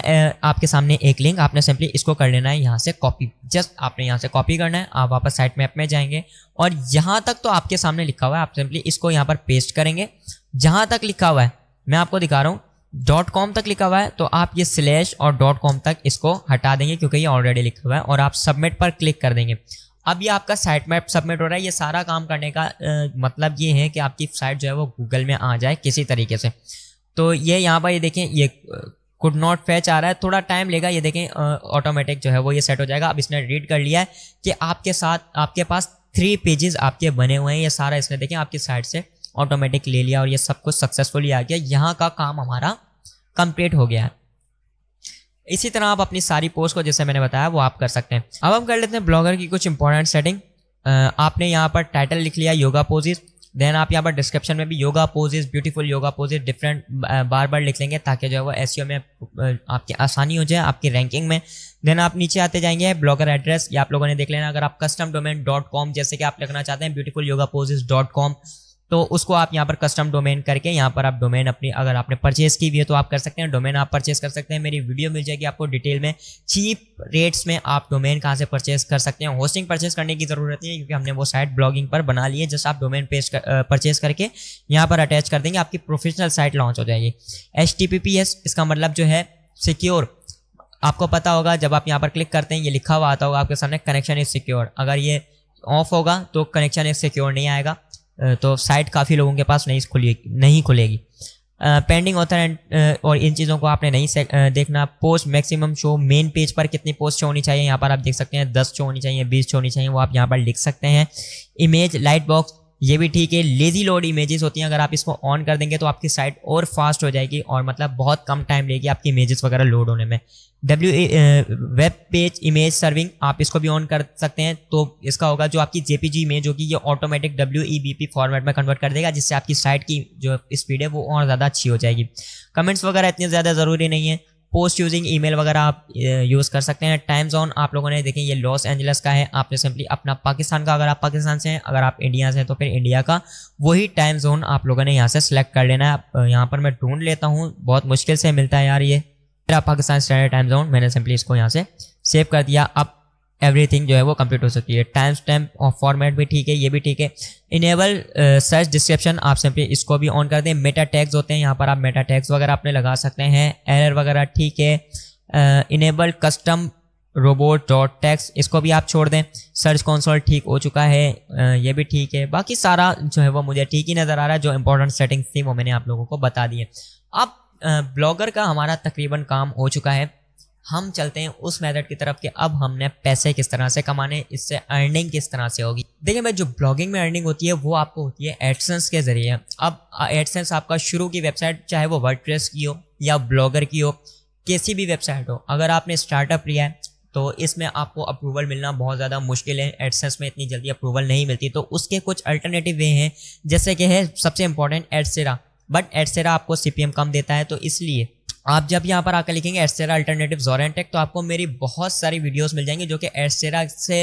आपके सामने एक लिंक आपने सिंपली इसको कर लेना है यहाँ से कॉपी जस्ट आपने यहाँ से कॉपी करना है आप वापस साइट मैप में जाएंगे और यहाँ तक तो आपके सामने लिखा हुआ है आप सिंपली इसको यहाँ पर पेस्ट करेंगे जहाँ तक लिखा हुआ है मैं आपको दिखा रहा हूँ डॉट कॉम तक लिखा हुआ है तो आप ये स्लैश और डॉट कॉम तक इसको हटा देंगे क्योंकि ये ऑलरेडी लिखा हुआ है और आप सबमिट पर क्लिक कर देंगे अब ये आपका साइट मैप सबमिट हो रहा है ये सारा काम करने का आ, मतलब ये है कि आपकी साइट जो है वो गूगल में आ जाए किसी तरीके से तो ये यहाँ पर ये देखें ये कुड नॉट फैच आ रहा है थोड़ा टाइम लेगा ये देखें ऑटोमेटिक जो है वो ये सेट हो जाएगा अब इसने रीड कर लिया है कि आपके साथ आपके पास थ्री पेजेस आपके बने हुए हैं ये सारा इसने देखें आपकी साइट से ऑटोमेटिक ले लिया और ये सब कुछ सक्सेसफुली आ गया यहाँ का काम हमारा कंप्लीट हो गया है इसी तरह आप अपनी सारी पोस्ट को जैसे मैंने बताया वो आप कर सकते हैं अब हम कर लेते हैं ब्लॉगर की कुछ इंपॉर्टेंट सेटिंग आपने यहाँ पर टाइटल लिख लिया योगा पोजिस देन आप यहाँ पर डिस्क्रिप्शन में भी yoga poses beautiful yoga poses different बार बार लिख लेंगे ताकि जो है वो एस में आपकी आसानी हो जाए आपकी रैंकिंग में देन आप नीचे आते जाएंगे ब्लॉगर एड्रेस या आप लोगों ने देख लेना अगर आप कस्टम डोमेन डॉट कॉम जैसे कि आप लिखना चाहते हैं beautiful yoga poses dot com तो उसको आप यहाँ पर कस्टम डोमेन करके यहाँ पर आप डोमेन अपनी अगर आपने परचेज की भी है तो आप कर सकते हैं डोमेन आप परचेज कर सकते हैं मेरी वीडियो मिल जाएगी आपको डिटेल में चीप रेट्स में आप डोमेन कहाँ से परचेज कर सकते हैं होस्टिंग परचेज करने की ज़रूरत नहीं है क्योंकि हमने वो साइट ब्लॉगिंग पर बना ली है जस्ट आप डोमेन पेज कर, परचेज करके यहाँ पर अटैच कर देंगे आपकी प्रोफेशनल साइट लॉन्च हो जाएगी एच इसका मतलब जो है सिक्योर आपको पता होगा जब आप यहाँ पर क्लिक करते हैं ये लिखा हुआ आता होगा आपके सामने कनेक्शन इज सिक्योर अगर ये ऑफ होगा तो कनेक्शन इज सिक्योर नहीं आएगा तो साइट काफ़ी लोगों के पास नहीं खुली नहीं खुलेगी पेंडिंग ऑथर एंड और इन चीज़ों को आपने नहीं देखना post maximum show main page पर कितनी पोस्ट शो होनी चाहिए यहाँ पर आप देख सकते हैं दस शो होनी चाहिए बीस शो होनी चाहिए वो आप यहाँ पर लिख सकते हैं इमेज लाइट बॉक्स ये भी ठीक है लेजी लोड इमेजेस होती हैं अगर आप इसको ऑन कर देंगे तो आपकी साइट और फास्ट हो जाएगी और मतलब बहुत कम टाइम लेगी आपकी इमेजेस वगैरह लोड होने में W web page image serving आप इसको भी ऑन कर सकते हैं तो इसका होगा जो आपकी जेपीजी इमेज होगी ये automatic W E B P format में कन्वर्ट कर देगा जिससे आपकी साइट की जो स्पीड है वो और ज़्यादा अच्छी हो जाएगी कमेंट्स वगैरह इतने ज़्यादा ज़रूरी नहीं है पोस्ट यूजिंग ईमेल वगैरह आप यूज़ uh, कर सकते हैं टाइम जोन आप लोगों ने देखें ये लॉस एंजल्स का है आपने सिंपली अपना पाकिस्तान का अगर आप पाकिस्तान से हैं अगर आप इंडिया से हैं तो फिर इंडिया का वही टाइम जोन आप लोगों ने यहाँ से सेलेक्ट कर लेना है uh, यहाँ पर मैं ढूंढ लेता हूँ बहुत मुश्किल से मिलता है यार ये मेरा पाकिस्तान स्टैंडर्ड टाइम जोन मैंने सिंपली इसको यहाँ से सेव कर दिया अब एवरीथिंग जो है वो कंप्लीट हो सकती है टाइम स्टैम्प और फॉर्मेट भी ठीक है ये भी ठीक है इनेबल सर्च डिस्क्रिप्शन आप सिंपली इसको भी ऑन कर दें मेटा टैग्स होते हैं यहाँ पर आप मेटा टैग्स वगैरह अपने लगा सकते हैं एरर वगैरह ठीक है enable custom robot dot txt इसको भी आप छोड़ दें सर्च कंसोल ठीक हो चुका है uh, ये भी ठीक है बाकी सारा जो है वो मुझे ठीक ही नज़र आ रहा है जो इंपॉर्टेंट सेटिंग्स थी वो मैंने आप लोगों को बता दिए अब ब्लॉगर का हमारा तकरीबन काम हो चुका है हम चलते हैं उस मेथड की तरफ कि अब हमने पैसे किस तरह से कमाने इससे अर्निंग किस तरह से होगी देखिए भाई जो ब्लॉगिंग में अर्निंग होती है वो आपको होती है एडसेंस के ज़रिए अब एडसेंस आपका शुरू की वेबसाइट चाहे वो वर्ड की हो या ब्लॉगर की हो किसी भी वेबसाइट हो अगर आपने स्टार्टअप लिया है तो इसमें आपको अप्रूवल मिलना बहुत ज़्यादा मुश्किल है एडसेंस में इतनी जल्दी अप्रूवल नहीं मिलती तो उसके कुछ अल्टरनेटिव वे हैं जैसे कि है सबसे इंपॉर्टेंट एडसेरा बट एटसेरा आपको सी कम देता है तो इसलिए आप जब यहाँ पर आकर लिखेंगे एटसेरा अल्टरनेटिव जोरेंटेक तो आपको मेरी बहुत सारी वीडियोज़ मिल जाएंगी जो कि एटसेरा से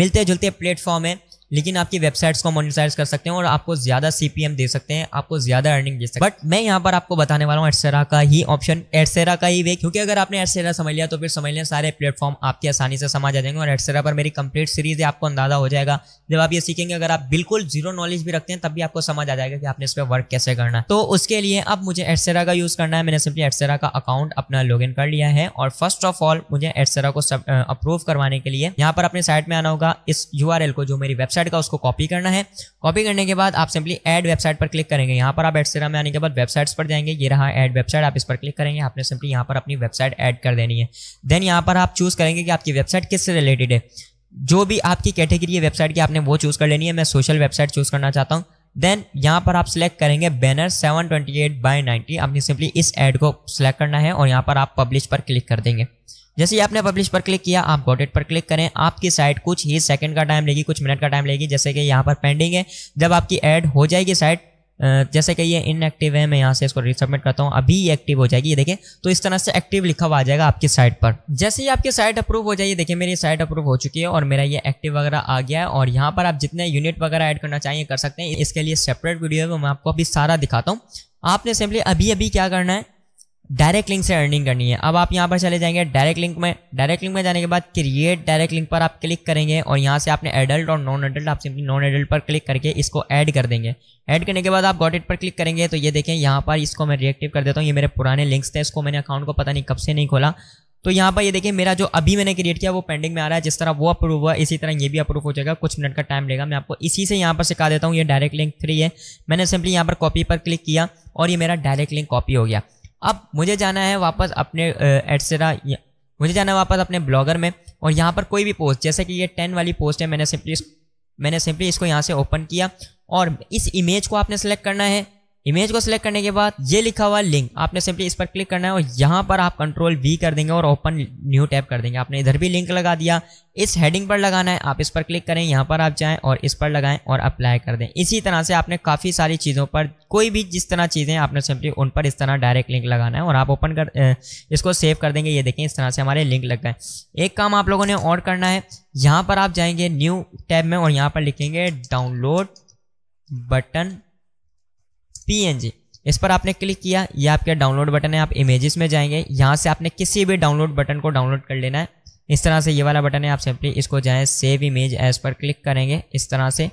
मिलते जुलते प्लेटफॉर्म है लेकिन आपकी वेबसाइट्स को मोनिटाइज कर सकते हैं और आपको ज़्यादा सीपीएम दे सकते हैं आपको ज़्यादा अर्निंग दे सकते हैं बट मैं यहाँ पर आपको बताने वाला हूँ एटसेरा का ही ऑप्शन एटसेरा का ही वे क्योंकि अगर आपने एटसेरा समझ लिया तो फिर समझ लें सारे प्लेटफॉर्म आपके आसानी से समझ आ जाएंगे और एटसेरा पर मेरी कंप्लीट सीरीज है आपको अंदाजा हो जाएगा जब आप ये सीखेंगे अगर आप बिल्कुल जीरो नॉलेज भी रखते हैं तब भी आपको समझ आ जाएगा कि आपने इस पर वर्क कैसे करना है तो उसके लिए अब मुझे एटसेरा का यूज़ करना है मैंने सिंपली एटसेरा का अकाउंट अपना इन कर लिया है और फर्स्ट ऑफ ऑल मुझे एटसेरा को अप्रूव करवाने के लिए यहाँ पर अपने साइट में आना होगा इस यू को जो मेरी वेबसाइट वेबसाइट का उसको कॉपी करना है कॉपी करने के बाद आप सिंपली ऐड वेबसाइट पर क्लिक करेंगे यहाँ पर आप एडसेरा में आने के बाद वेबसाइट्स पर जाएंगे ये रहा ऐड वेबसाइट आप इस पर क्लिक करेंगे आपने सिंपली यहाँ पर अपनी वेबसाइट ऐड कर देनी है देन यहाँ पर आप चूज़ करेंगे कि आपकी वेबसाइट किससे रिलेटेड है जो भी आपकी कैटेगरी है वेबसाइट की आपने वो चूज़ कर लेनी है मैं सोशल वेबसाइट चूज़ करना चाहता हूँ देन यहाँ पर आप सिलेक्ट करेंगे बैनर 728 ट्वेंटी एट बाई आपने सिंपली इस एड को सिलेक्ट करना है और यहाँ पर आप पब्लिश पर क्लिक कर देंगे जैसे ही आपने पब्लिश पर क्लिक किया आप गॉट पर क्लिक करें आपकी साइट कुछ ही सेकंड का टाइम लेगी कुछ मिनट का टाइम लेगी जैसे कि यहाँ पर पेंडिंग है जब आपकी ऐड हो जाएगी साइट जैसे कि ये इनएक्टिव है मैं यहाँ से इसको रिसबमिट करता हूँ अभी ये एक्टिव हो जाएगी ये देखें तो इस तरह से एक्टिव लिखा हुआ आ जाएगा आपकी साइट पर जैसे ही आपकी साइट अप्रूव हो जाएगी देखिए मेरी साइट अप्रूव हो चुकी है और मेरा ये एक्टिव वगैरह आ गया है और यहाँ पर आप जितने यूनिट वगैरह ऐड करना चाहिए कर सकते हैं इसके लिए सेपरेट वीडियो है मैं आपको अभी सारा दिखाता हूँ आपने सिंपली अभी अभी क्या करना है डायरेक्ट लिंक से अर्निंग करनी है अब आप यहाँ पर चले जाएंगे डायरेक्ट लिंक में डायरेक्ट लिंक में जाने के बाद क्रिएट डायरेक्ट लिंक पर आप क्लिक करेंगे और यहाँ से आपने एडल्ट और नॉन एडल्ट आप सिंपली नॉन एडल्ट पर क्लिक करके इसको ऐड कर देंगे ऐड करने के बाद आप गॉट इट पर क्लिक करेंगे तो ये देखें यहाँ पर इसको मैं रिएक्टिव कर देता हूँ ये मेरे पुराने लिंक्स थे इसको मैंने अकाउंट को पता नहीं कब से नहीं खोला तो यहाँ पर ये देखिए मेरा जो अभी मैंने क्रिएट किया वो पेंडिंग में आ रहा है जिस तरह वो अप्रूव हुआ इसी तरह ये भी अप्रूव हो जाएगा कुछ मिनट का टाइम लेगा मैं आपको इसी से यहाँ पर सिखा देता हूँ ये डायरेक्ट लिंक थ्री है मैंने सिंपली यहाँ पर कॉपी पर क्लिक किया और ये मेरा डायरेक्ट लिंक कॉपी हो गया अब मुझे जाना है वापस अपने एटसेरा मुझे जाना है वापस अपने ब्लॉगर में और यहाँ पर कोई भी पोस्ट जैसे कि ये टेन वाली पोस्ट है मैंने सिंपली मैंने सिंपली इसको यहाँ से ओपन किया और इस इमेज को आपने सेलेक्ट करना है इमेज को सिलेक्ट करने के बाद ये लिखा हुआ लिंक आपने सिंपली इस पर क्लिक करना है और यहाँ पर आप कंट्रोल वी कर देंगे और ओपन न्यू टैब कर देंगे आपने इधर भी लिंक लगा दिया इस हेडिंग पर लगाना है आप इस पर क्लिक करें यहाँ पर आप जाएं और इस पर लगाएं और अप्लाई कर दें इसी तरह से आपने काफ़ी सारी चीज़ों पर कोई भी जिस तरह चीज़ें आपने सिंपली उन पर इस तरह डायरेक्ट लिंक लगाना है और आप ओपन कर इसको सेव कर देंगे ये देखें इस तरह से हमारे लिंक लग गए एक काम आप लोगों ने और करना है यहाँ पर आप जाएंगे न्यू टैब में और यहाँ पर लिखेंगे डाउनलोड बटन पी इस पर आपने क्लिक किया ये आपके डाउनलोड बटन है आप इमेजेस में जाएंगे यहाँ से आपने किसी भी डाउनलोड बटन को डाउनलोड कर लेना है इस तरह से ये वाला बटन है आप सिंपली इसको जाएँ सेव इमेज एज पर क्लिक करेंगे इस तरह से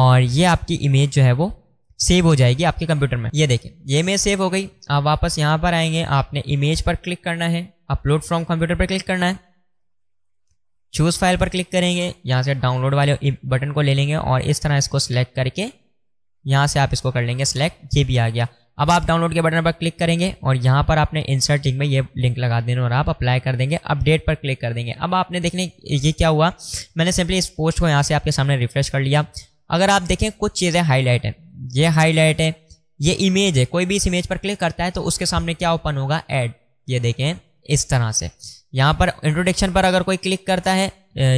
और ये आपकी इमेज जो है वो सेव हो जाएगी आपके कंप्यूटर में ये देखें ये इमेज सेव हो गई आप वापस यहाँ पर आएंगे आपने इमेज पर क्लिक करना है अपलोड फ्रॉम कंप्यूटर पर क्लिक करना है चूज़ फाइल पर क्लिक करेंगे यहाँ से डाउनलोड वाले बटन को ले लेंगे और इस तरह इसको सिलेक्ट करके यहाँ से आप इसको कर लेंगे सेलेक्ट ये भी आ गया अब आप डाउनलोड के बटन पर क्लिक करेंगे और यहाँ पर आपने इंसर्टिंग में ये लिंक लगा देना और आप अप्लाई कर देंगे अपडेट पर क्लिक कर देंगे अब आपने देखने ये क्या हुआ मैंने सिंपली इस पोस्ट को यहाँ से आपके सामने रिफ्रेश कर लिया अगर आप देखें कुछ चीज़ें हाईलाइट हैं ये हाईलाइट है ये इमेज है कोई भी इस इमेज पर क्लिक करता है तो उसके सामने क्या ओपन होगा एड ये देखें इस तरह से यहाँ पर इंट्रोडक्शन पर अगर कोई क्लिक करता है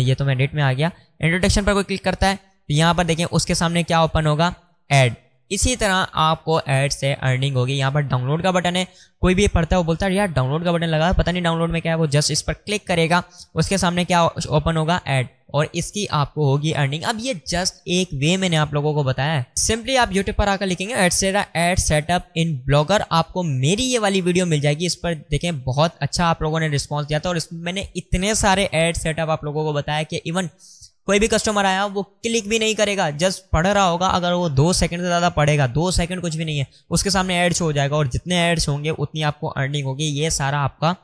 ये तो मैं डेट में आ गया इंट्रोडक्शन पर कोई क्लिक करता है तो यहाँ पर देखें उसके सामने क्या ओपन होगा ऐड इसी तरह आपको ऐड से अर्निंग होगी यहाँ पर डाउनलोड का बटन है कोई भी पढ़ता है वो बोलता है यार डाउनलोड का बटन लगा पता नहीं डाउनलोड में क्या है वो जस्ट इस पर क्लिक करेगा उसके सामने क्या ओपन होगा ऐड और इसकी आपको होगी अर्निंग अब ये जस्ट एक वे मैंने आप लोगों को बताया है सिंपली आप यूट्यूब पर आकर लिखेंगे Adsterra ad setup in Blogger आपको मेरी ये वाली वीडियो मिल जाएगी इस पर देखें बहुत अच्छा आप लोगों ने रिस्पॉन्स दिया था और इसमें मैंने इतने सारे एड सेटअप आप लोगों को बताया कि इवन कोई भी कस्टमर आया वो क्लिक भी नहीं करेगा जस्ट पढ़ रहा होगा अगर वो दो सेकंड से ज़्यादा पढ़ेगा दो सेकंड कुछ भी नहीं है उसके सामने एड्स हो जाएगा और जितने एड्स होंगे उतनी आपको अर्निंग होगी ये सारा आपका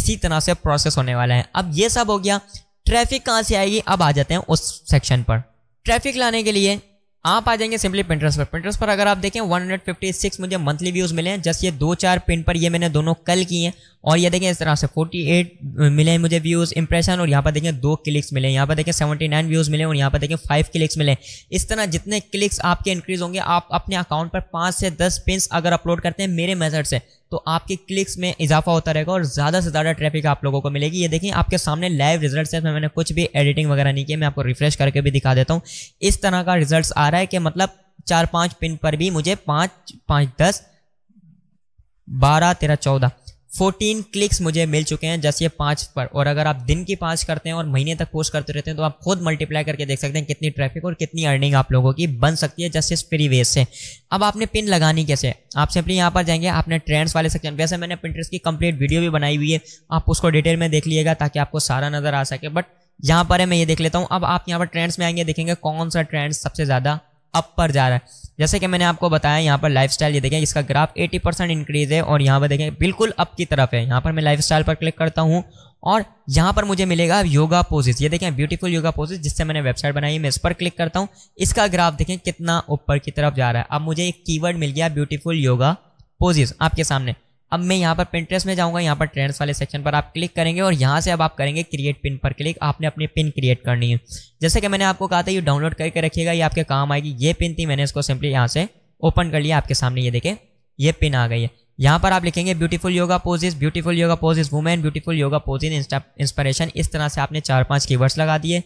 इसी तरह से प्रोसेस होने वाला है अब ये सब हो गया ट्रैफिक कहाँ से आएगी अब आ जाते हैं उस सेक्शन पर ट्रैफिक लाने के लिए आप आ जाएंगे सिंपली पिंटरेस्ट पर पिंटरेस्ट पर अगर आप देखें 156 मुझे मंथली व्यूज़ मिले हैं जस्ट ये दो चार पिन पर ये मैंने दोनों कल किए हैं और ये देखें इस तरह से 48 मिले हैं मुझे व्यूज़ इंप्रेशन और यहाँ पर देखें दो क्लिक्स मिले यहाँ पर देखें 79 व्यूज़ मिले और यहाँ पर देखें फाइव क्लिक्स मिले इस तरह जितने क्लिक्स आपके इंक्रीज़ होंगे आप अपने अकाउंट पर पाँच से दस पिन अगर अपलोड करते हैं मेरे मेथड से तो आपके क्लिक्स में इजाफा होता रहेगा और ज़्यादा से ज़्यादा ट्रैफिक आप लोगों को मिलेगी ये देखिए आपके सामने लाइव रिजल्ट है मैंने कुछ भी एडिटिंग वगैरह नहीं किया मैं आपको रिफ्रेश करके भी दिखा देता हूँ इस तरह का रिजल्ट आ रहा है कि मतलब चार पाँच पिन पर भी मुझे पाँच पाँच दस बारह तेरह चौदह फोर्टीन क्लिक्स मुझे मिल चुके हैं जैसे पाँच पर और अगर आप दिन की पाँच करते हैं और महीने तक पोस्ट करते रहते हैं तो आप खुद मल्टीप्लाई करके देख सकते हैं कितनी ट्रैफिक और कितनी अर्निंग आप लोगों की बन सकती है जैसे फ्री वेज से अब आपने पिन लगानी कैसे आप सिंपली यहाँ पर जाएंगे आपने ट्रेंड्स वाले सेक्शन वैसे मैंने प्रिंटर्स की कंप्लीट वीडियो भी बनाई हुई है आप उसको डिटेल में देख लीजिएगा ताकि आपको सारा नज़र आ सके बट यहाँ पर है मैं ये देख लेता हूँ अब आप यहाँ पर ट्रेंड्स में आएंगे देखेंगे कौन सा ट्रेंड सबसे ज़्यादा अप पर जा रहा है जैसे कि मैंने आपको बताया यहाँ पर लाइफ ये देखें इसका ग्राफ 80 परसेंट इंक्रीज है और यहाँ पर देखें बिल्कुल अप की तरफ है यहाँ पर मैं लाइफ पर क्लिक करता हूँ और यहाँ पर मुझे मिलेगा योगा पोजेस ये देखें ब्यूटीफुल योगा पोजेस जिससे मैंने वेबसाइट बनाई मैं इस पर क्लिक करता हूँ इसका ग्राफ देखें कितना ऊपर की तरफ जा रहा है अब मुझे एक कीवर्ड मिल गया ब्यूटीफुल योगा पोजेस आपके सामने अब मैं यहाँ पर पिंट्रेस में जाऊँगा यहाँ पर ट्रेंड्स वाले सेक्शन पर आप क्लिक करेंगे और यहाँ से अब आप करेंगे क्रिएट पिन पर क्लिक आपने अपनी पिन क्रिएट करनी है जैसे कि मैंने आपको कहा था ये डाउनलोड करके रखिएगा ये आपके काम आएगी ये पिन थी मैंने इसको सिंपली यहाँ से ओपन कर लिया आपके सामने ये देखें ये पिन आ गई है यहाँ पर आप लिखेंगे beautiful yoga poses beautiful yoga poses women beautiful yoga in inspiration इस तरह से आपने चार पाँच कीवर्ड्स लगा दिए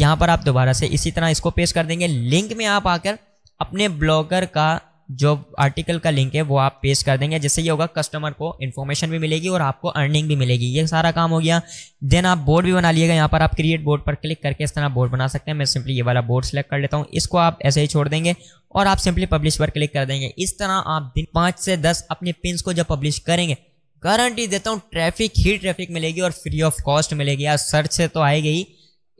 यहाँ पर आप दोबारा से इसी तरह इसको पेश कर देंगे लिंक में आप आकर अपने ब्लॉगर का जो आर्टिकल का लिंक है वो आप पेस्ट कर देंगे जिससे ये होगा कस्टमर को इन्फॉर्मेशन भी मिलेगी और आपको अर्निंग भी मिलेगी ये सारा काम हो गया देन आप बोर्ड भी बना लिएगा यहाँ पर आप क्रिएट बोर्ड पर क्लिक करके इस तरह बोर्ड बना सकते हैं मैं सिंपली ये वाला बोर्ड सेलेक्ट कर लेता हूँ इसको आप ऐसे ही छोड़ देंगे और आप सिंपली पब्लिश पर क्लिक कर देंगे इस तरह आप दिन पाँच से दस अपने पिंस को जब पब्लिश करेंगे गारंटी देता हूँ ट्रैफिक ही ट्रैफिक मिलेगी और फ्री ऑफ कॉस्ट मिलेगी यार सर्च से तो आएगी ही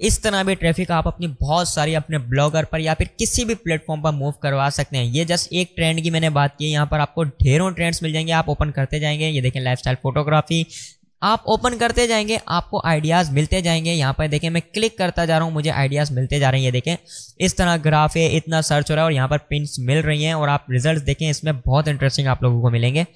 इस तरह भी ट्रैफिक आप अपनी बहुत सारी अपने ब्लॉगर पर या फिर किसी भी प्लेटफॉर्म पर मूव करवा सकते हैं ये जस्ट एक ट्रेंड की मैंने बात की यहाँ पर आपको ढेरों ट्रेंड्स मिल जाएंगे आप ओपन करते जाएंगे ये देखें लाइफस्टाइल फोटोग्राफी आप ओपन करते जाएंगे आपको आइडियाज़ मिलते जाएंगे यहाँ पर देखें मैं क्लिक करता जा रहा हूँ मुझे आइडियाज़ मिलते जा रहे हैं ये देखें इस तरह ग्राफ है इतना सर्च हो रहा है और यहाँ पर पिंस मिल रही हैं और आप रिजल्ट देखें इसमें बहुत इंटरेस्टिंग आप लोगों को मिलेंगे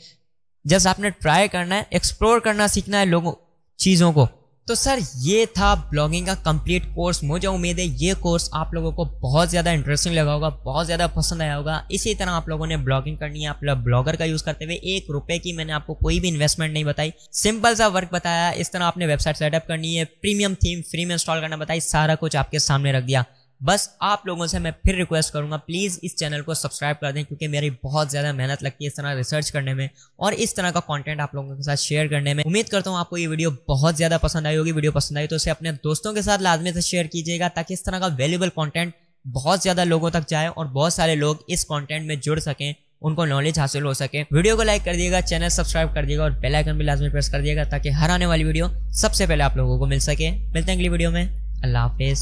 जस्ट आपने ट्राई करना है एक्सप्लोर करना सीखना है लोगों चीज़ों को तो सर ये था ब्लॉगिंग का कंप्लीट कोर्स मुझे उम्मीद है ये कोर्स आप लोगों को बहुत ज़्यादा इंटरेस्टिंग लगा होगा बहुत ज़्यादा पसंद आया होगा इसी तरह आप लोगों ने ब्लॉगिंग करनी है आप लोग ब्लॉगर का यूज़ करते हुए एक रुपये की मैंने आपको कोई भी इन्वेस्टमेंट नहीं बताई सिंपल सा वर्क बताया इस तरह आपने वेबसाइट सेटअप करनी है प्रीमियम थीम फ्री में इंस्टॉल करना बताई सारा कुछ आपके सामने रख दिया बस आप लोगों से मैं फिर रिक्वेस्ट करूँगा प्लीज़ इस चैनल को सब्सक्राइब कर दें क्योंकि मेरी बहुत ज़्यादा मेहनत लगती है इस तरह रिसर्च करने में और इस तरह का कॉन्टेंट आप लोगों के साथ शेयर करने में उम्मीद करता हूँ आपको ये वीडियो बहुत ज़्यादा पसंद आई होगी वीडियो पसंद आई तो इसे अपने दोस्तों के साथ लाजमी से शेयर कीजिएगा ताकि इस तरह का वैल्यूबल कॉन्टेंट बहुत ज़्यादा लोगों तक जाए और बहुत सारे लोग इस कॉन्टेंट में जुड़ सकें उनको नॉलेज हासिल हो सके वीडियो को लाइक कर दिएगा चैनल सब्सक्राइब कर दिएगा और बेल आइकन भी लाजमी प्रेस कर दिएगा ताकि हर आने वाली वीडियो सबसे पहले आप लोगों को मिल सके मिलते हैं अगली वीडियो में अल्लाह हाफिज़